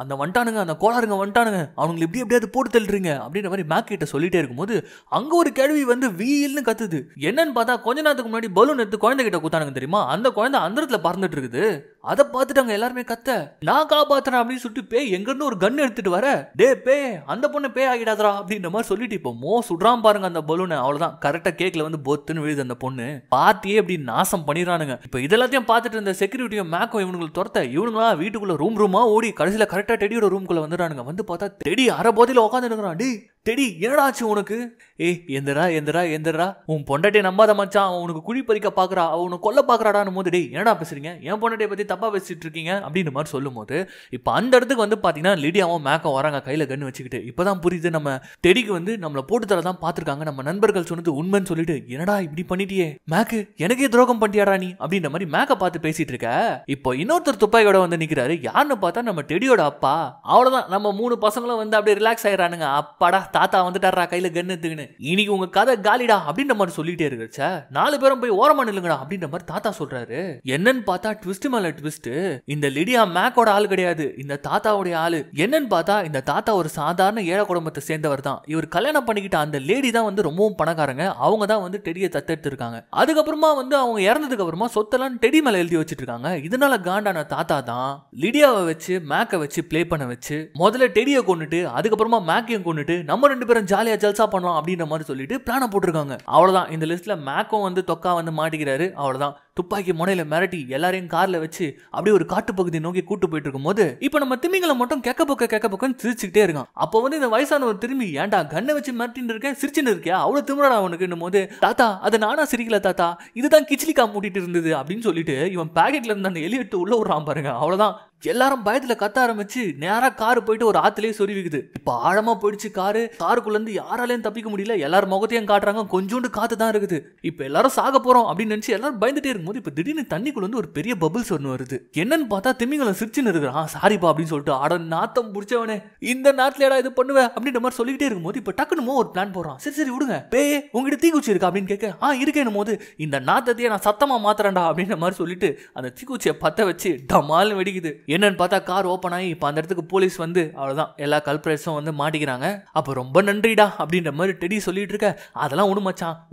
அந்த வந்துட்டானுங்க அந்த கோளாருங்க வந்துட்டானுங்க அவங்களை எப்படி எப்படியாவது போட்டு தள்ளுறீங்க அப்படின்ற மாதிரி மேக் கிட்ட சொல்லிட்டே இருக்கும்போது அங்கே ஒரு கேள்வி வந்து வீல்னு கத்துது என்னன்னு பார்த்தா கொஞ்ச நேரத்துக்கு முன்னாடி பலூன் எடுத்து குழந்தை கிட்ட கூத்தானுங்க தெரியுமா அந்த குழந்தை அந்தரத்துல பறந்துட்டு இருக்குது அதை பார்த்துட்டு அங்கே எல்லாருமே கத்த நான் காப்பாத்துறேன் அப்படின்னு சொல்லிட்டு பே எங்கிருந்து ஒரு கன் எடுத்துட்டு வர டே பே அந்த பொண்ணு பே ஆகிடாதரா அப்படின்ற மாதிரி சொல்லிட்டு இப்போ மோ சுடுறான் பாருங்க அந்த பலூனை அவ்வளோதான் கரெக்டாக கேக்கில் வந்து பொத்துன்னு விழுது அந்த பொண்ணு பார்ட்டியே அப்படி நாசம் பண்ணிடுறானுங்க இப்போ இதெல்லாத்தையும் பார்த்துட்டு இருந்த செக்யூரிட்டியும் மேக்கோ இவனுங்களை துரத்த இவனுங்களா வீட்டுக்குள்ள ரூம் ரூமா ஓடி கடைசியில் கரெக்டாக டெடியோட ரூம்குள்ளே வந்துடுறானுங்க வந்து பார்த்தா டெடி அரை போதையில் உட்காந்துருக்குறான் டி டெடி என்னடாச்சு உனக்கு ஏ எந்திரா எந்திரா எந்திரா உன் பொண்டாட்டியை நம்பாத மச்சான் உனக்கு குழி பறிக்க பார்க்குறா அவனு கொல்ல பார்க்குறாடான்னு போது டே என்னடா பேசுறீங்க என் பொண்டாட்டியை பற்றி தப்பாக பேசிட்டு இருக்கீங்க அப்படின்னு மாதிரி சொல்லும் போது இப்போ அந்த இடத்துக்கு வந்து பார்த்தீங்கன்னா லிடியாவும் மேக்கம் வராங்க கையில் கன்று வச்சுக்கிட்டு இப்போ தான் புரியுது நம்ம டெடிக்கு வந்து நம்மளை போட்டு தரதான் தான் பார்த்துருக்காங்க நம்ம நண்பர்கள் சொன்னது உண்மைன்னு சொல்லிட்டு என்னடா இப்படி பண்ணிட்டியே மேக்கு எனக்கே துரோகம் பண்ணியாடா நீ அப்படின்ற மாதிரி மேக்கை பார்த்து பேசிட்டு இருக்க இப்போ இன்னொருத்தர் துப்பாக்கியோட வந்து நிற்கிறாரு யாருன்னு பார்த்தா நம்ம டெடியோட அப்பா அவ்வளோதான் நம்ம மூணு பசங்களும் வந்து அப்படியே ரிலாக்ஸ் ஆயிடறானுங்க அப்பாடா தாத்தா வந்துட்டாரா கையில கன்னு எடுத்துக்கின்னு இன்னைக்கு உங்க கதை காலிடா அப்படின்ற மாதிரி சொல்லிட்டே இருக்கிறச்ச நாலு பேரும் போய் ஓரமா நில்லுங்கடா அப்படின்ற மாதிரி தாத்தா சொல்றாரு என்னன்னு பார்த்தா ட்விஸ்ட் மேல ட்விஸ்ட் இந்த லிடியா மேக்கோட ஆள் கிடையாது இந்த தாத்தாவுடைய ஆளு என்னன்னு பார்த்தா இந்த தாத்தா ஒரு சாதாரண ஏழை குடும்பத்தை சேர்ந்தவர் தான் இவர் கல்யாணம் பண்ணிக்கிட்ட அந்த லேடி தான் வந்து ரொம்பவும் பணக்காரங்க அவங்க தான் வந்து டெடியை தத்தெடுத்திருக்காங்க அதுக்கப்புறமா வந்து அவங்க இறந்ததுக்கு அப்புறமா சொத்தெல்லாம் டெடி மேல எழுதி வச்சுட்டு இருக்காங்க இதனால காண்டான தாத்தா தான் லிடியாவை வச்சு மேக்கை வச்சு பிளே பண்ண வச்சு முதல்ல டெடியை கொண்டுட்டு அதுக்கப்புறமா மேக்கையும் கொண்டுட்டு நம்ம நம்ம ரெண்டு பேரும் ஜாலியாக ஜல்சா பண்ணலாம் அப்படின்ற மாதிரி சொல்லிட்டு பிளான போட்டிருக்காங்க அவ்வளவுதான் இந்த லிஸ்ட்டில் மேக்கோ வந்து தொக்கா வந்து மாட்டிக்கிறாரு அவ்வளவுதான் துப்பாக்கி முனையில மிரட்டி எல்லாரையும் கார்ல வச்சு அப்படியே ஒரு காட்டு பகுதியை நோக்கி கூட்டு போயிட்டு இருக்கும் போது இப்ப நம்ம திமிங்களை மட்டும் கெக்க பக்கம் கெக்க பக்கம் சிரிச்சுக்கிட்டே இருக்கான் அப்போ வந்து இந்த வயசானவர் திரும்பி ஏன்டா கண்ணை வச்சு மிரட்டின்னு இருக்கேன் சிரிச்சுன்னு இருக்கியா அவ்வளவு திமிரடா அவனுக்கு போது தாத்தா அது நானா சிரிக்கல தாத்தா இதுதான் கிச்சிலிக்கா மூட்டிட்டு இருந்தது அப்படின்னு சொல்லிட்டு இவன் பேக்கெட்ல இருந்து அந்த எலி எடுத்து உள்ள விடுறான் பாருங்க அவ்வளவுதான் எல்லாரும் பயத்துல கத்த ஆரம்பிச்சு நேரா கார் போயிட்டு ஒரு ஆத்துலயே சொருவிக்குது இப்ப ஆழமா போயிடுச்சு காரு காருக்குள்ள இருந்து யாராலையும் தப்பிக்க முடியல எல்லாரும் முகத்தையும் காட்டுறாங்க கொஞ்சோண்டு காத்து தான் இருக்குது இப்ப எல்லாரும் சாக போறோம் அப்படின்னு நினைச்சு எல்லாரும் பயந்துட்டே இருக்கும்போது இப்ப திடீர்னு தண்ணிக்குள்ள வந்து ஒரு பெரிய பபுள்ஸ் ஒன்று வருது என்னன்னு பார்த்தா திமிங்கலம் சிரிச்சுன்னு இருக்கிறான் சாரிப்பா அப்படின்னு சொல்லிட்டு ஆட நாத்தம் பிடிச்சவனே இந்த நாட்டுலடா இது பண்ணுவேன் அப்படின்ற மாதிரி சொல்லிக்கிட்டே இருக்கும்போது இப்ப டக்குனுமோ ஒரு பிளான் போறான் சரி சரி விடுங்க பே உங்ககிட்ட தீக்குச்சி இருக்கா அப்படின்னு கேட்க ஆ இருக்கேன் போது இந்த நாத்தத்தையே நான் சத்தமா மாத்துறேன்டா அப்படின்ற மாதிரி சொல்லிட்டு அந்த தீக்குச்சியை பத்த வச்சு டமால் வெடிக்குது என்னன்னு பார்த்தா கார் ஓப்பன் ஆகி இப்போ அந்த இடத்துக்கு போலீஸ் வந்து அவ்வளோதான் எல்லா கல்பரேட்ஸும் வந்து மாட்டிக்கிறாங்க அப்போ ரொம்ப நன்றிடா அப்படின்ற மாதிரி டெடி சொல்லிட்டு இருக்க அதெல்லாம் ஒன்று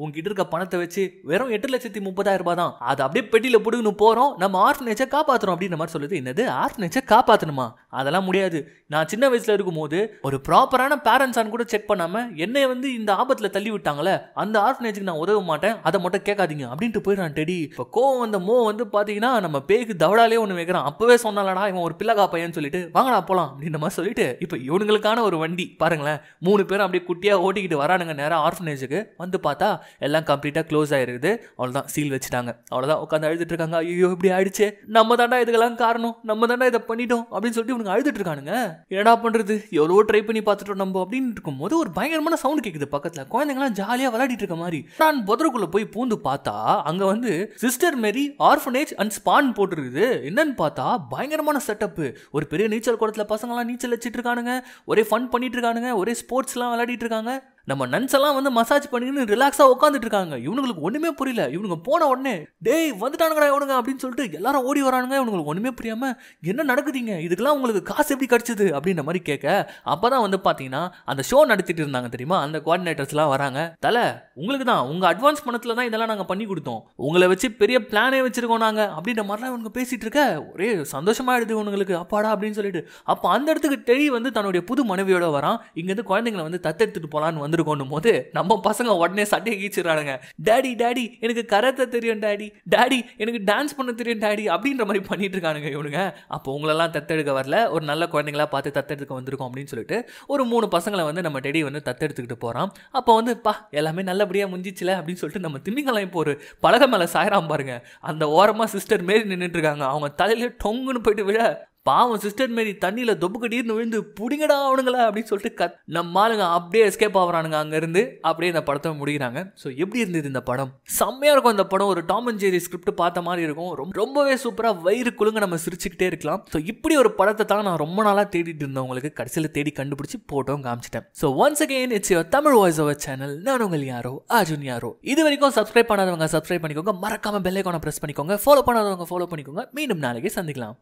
உங்ககிட்ட இருக்க பணத்தை வச்சு வெறும் எட்டு லட்சத்தி முப்பதாயிரம் ரூபாய் தான் அதை அப்படியே பெட்டியில் பிடிக்கணும் போகிறோம் நம்ம ஆர்ஃபனேஜை காப்பாற்றுறோம் அப்படின்ற மாதிரி சொல்லுது என்னது ஆர்ஃபனேஜை காப்பாற்றணுமா அதெல்லாம் முடியாது நான் சின்ன வயசில் இருக்கும்போது ஒரு ப்ராப்பரான பேரண்ட்ஸான்னு கூட செக் பண்ணாமல் என்னை வந்து இந்த ஆபத்தில் தள்ளி விட்டாங்களே அந்த ஆர்ஃபனேஜுக்கு நான் உதவ மாட்டேன் அதை மட்டும் கேட்காதீங்க அப்படின்ட்டு போயிடறான் டெடி இப்போ கோவம் வந்த மோ வந்து பார்த்தீங்கன்னா நம்ம பேய்க்கு தவடாலே ஒன்று வைக்கிறான் அப்போவே சொன்னாலடா இவன் ஒரு பிள்ளைகா பையன் சொல்லிட்டு வாங்க நான் போகலாம் அப்படின்ற மாதிரி சொல்லிட்டு இப்போ இவனுங்களுக்கான ஒரு வண்டி பாருங்களேன் மூணு பேரும் அப்படியே குட்டியாக ஓட்டிக்கிட்டு வரானுங்க நேராக ஆர்ஃபனேஜுக்கு வந்து பார்த்தா எல்லாம் கம்ப்ளீட்டாக க்ளோஸ் ஆயிருக்கு அவ்வளோதான் சீல் வச்சுட்டாங்க அவ்வளோதான் உட்காந்து அழுதுட்டு இருக்காங்க ஐயோ இப்படி ஆயிடுச்சு நம்ம தாண்டா இதுக்கெல்லாம் காரணம் நம்ம தாண்டா இதை பண்ணிட்டோம் அப்படின்னு சொல்லிட்டு இவனுக்கு அழுதுட்டு இருக்கானுங்க என்னடா பண்ணுறது எவ்வளோ ட்ரை பண்ணி பார்த்துட்டோம் நம்ம அப்படின்னு இருக்கும்போது ஒரு பயங்கரமான சவுண்ட் கேட்குது பக்கத்தில் குழந்தைங்களாம் ஜாலியாக விளையாடிட்டு இருக்க மாதிரி நான் புதருக்குள்ளே போய் பூந்து பார்த்தா அங்கே வந்து சிஸ்டர் மேரி ஆர்ஃபனேஜ் அண்ட் ஸ்பான் போட்டுருக்குது என்னன்னு பார்த்தா பயங்கரமான என்ன செட்டப்பு ஒரு பெரிய நீச்சல் குளத்தில் பசங்களாம் நீச்சல் வச்சுட்டு இருக்கானுங்க ஒரே ஃபன் பண்ணிட்டு இருக்கானுங்க ஒரே ஸ்போர்ட்ஸ்லாம் விளையாடிட்டு இருக்காங்க நம்ம நன்ஸ் எல்லாம் வந்து மசாஜ் பண்ணிக்கின்னு ரிலாக்ஸாக உட்காந்துட்டு இருக்காங்க இவனுங்களுக்கு ஒன்றுமே புரியல இவனுங்க போன உடனே டேய் வந்துட்டானுங்கடா இவனுங்க அப்படின்னு சொல்லிட்டு எல்லாரும் ஓடி வரானுங்க இவனுங்களுக்கு ஒன்றுமே புரியாமல் என்ன நடக்குதுங்க இதுக்கெல்லாம் உங்களுக்கு காசு எப்படி கிடச்சிது அப்படின்ற மாதிரி கேட்க அப்போ தான் வந்து பார்த்தீங்கன்னா அந்த ஷோ நடத்திட்டு இருந்தாங்க தெரியுமா அந்த கோஆர்டினேட்டர்ஸ்லாம் வராங்க தலை உங்களுக்கு தான் உங்கள் அட்வான்ஸ் பணத்தில் தான் இதெல்லாம் நாங்கள் பண்ணி கொடுத்தோம் உங்களை வச்சு பெரிய பிளானே வச்சுருக்கோம் நாங்கள் அப்படின்ற மாதிரிலாம் இவங்க பேசிகிட்டு இருக்க ஒரே சந்தோஷமாகிடுது இவனுங்களுக்கு அப்பாடா அப்படின்னு சொல்லிட்டு அப்போ அந்த இடத்துக்கு டெய் வந்து தன்னுடைய புது மனைவியோட வரான் இங்கேருந்து குழந்தைங்களை வந்து தத்தெடுத்துட்டு போகலான்னு வந்து வந்திருக்கோன்னும் போது நம்ம பசங்க உடனே சட்டையை கீச்சிடுறானுங்க டேடி டேடி எனக்கு கரத்தை தெரியும் டேடி டேடி எனக்கு டான்ஸ் பண்ண தெரியும் டேடி அப்படின்ற மாதிரி பண்ணிட்டு இருக்கானுங்க இவனுங்க அப்போ உங்களெல்லாம் தத்தெடுக்க வரல ஒரு நல்ல குழந்தைங்களா பார்த்து தத்தெடுக்க வந்திருக்கோம் அப்படின்னு சொல்லிட்டு ஒரு மூணு பசங்களை வந்து நம்ம டெடி வந்து தத்தெடுத்துக்கிட்டு போகிறான் அப்போ வந்து பா எல்லாமே நல்லபடியாக முடிஞ்சிச்சுல அப்படின்னு சொல்லிட்டு நம்ம திமிங்கலம் இப்போ ஒரு பழக மேலே சாயிராம் பாருங்க அந்த ஓரமாக சிஸ்டர் மாரி நின்றுட்டு இருக்காங்க அவங்க தலையில டொங்குன்னு போயிட்டு விழ பாவம் சிஸ்டர் மாரி தண்ணியில் தொப்பு கட்டிருந்து விழுந்து பிடிங்கடா அவனுங்களா அப்படின்னு சொல்லிட்டு கத் நம்ம ஆளுங்க அப்படியே எஸ்கேப் ஆகிறானுங்க அங்கேருந்து அப்படியே இந்த படத்தை முடிகிறாங்க ஸோ எப்படி இருந்தது இந்த படம் செம்மையாக இருக்கும் இந்த படம் ஒரு டாம் அண்ட் ஜெரி ஸ்கிரிப்ட் பார்த்த மாதிரி இருக்கும் ரொம்ப ரொம்பவே சூப்பராக வயிறு குழுங்க நம்ம சிரிச்சுக்கிட்டே இருக்கலாம் ஸோ இப்படி ஒரு படத்தை தான் நான் ரொம்ப நாளாக தேடிட்டு இருந்தவங்களுக்கு கடைசியில் தேடி கண்டுபிடிச்சி போட்டோம் காமிச்சிட்டேன் so once again it's your Tamil voice over channel நான் உங்கள் யாரோ அர்ஜுன் யாரோ இது வரைக்கும் சப்ஸ்கிரைப் பண்ணாதவங்க சப்ஸ்கிரைப் பண்ணிக்கோங்க மறக்காம பெல்லைக்கான ப்ரெஸ் பண்ணிக்கோங்க ஃபாலோ பண்ணாதவங்க ஃபாலோ பண்ணிக்கோங்க மீண்டும் நாளைக்கு சந்திக்கலாம்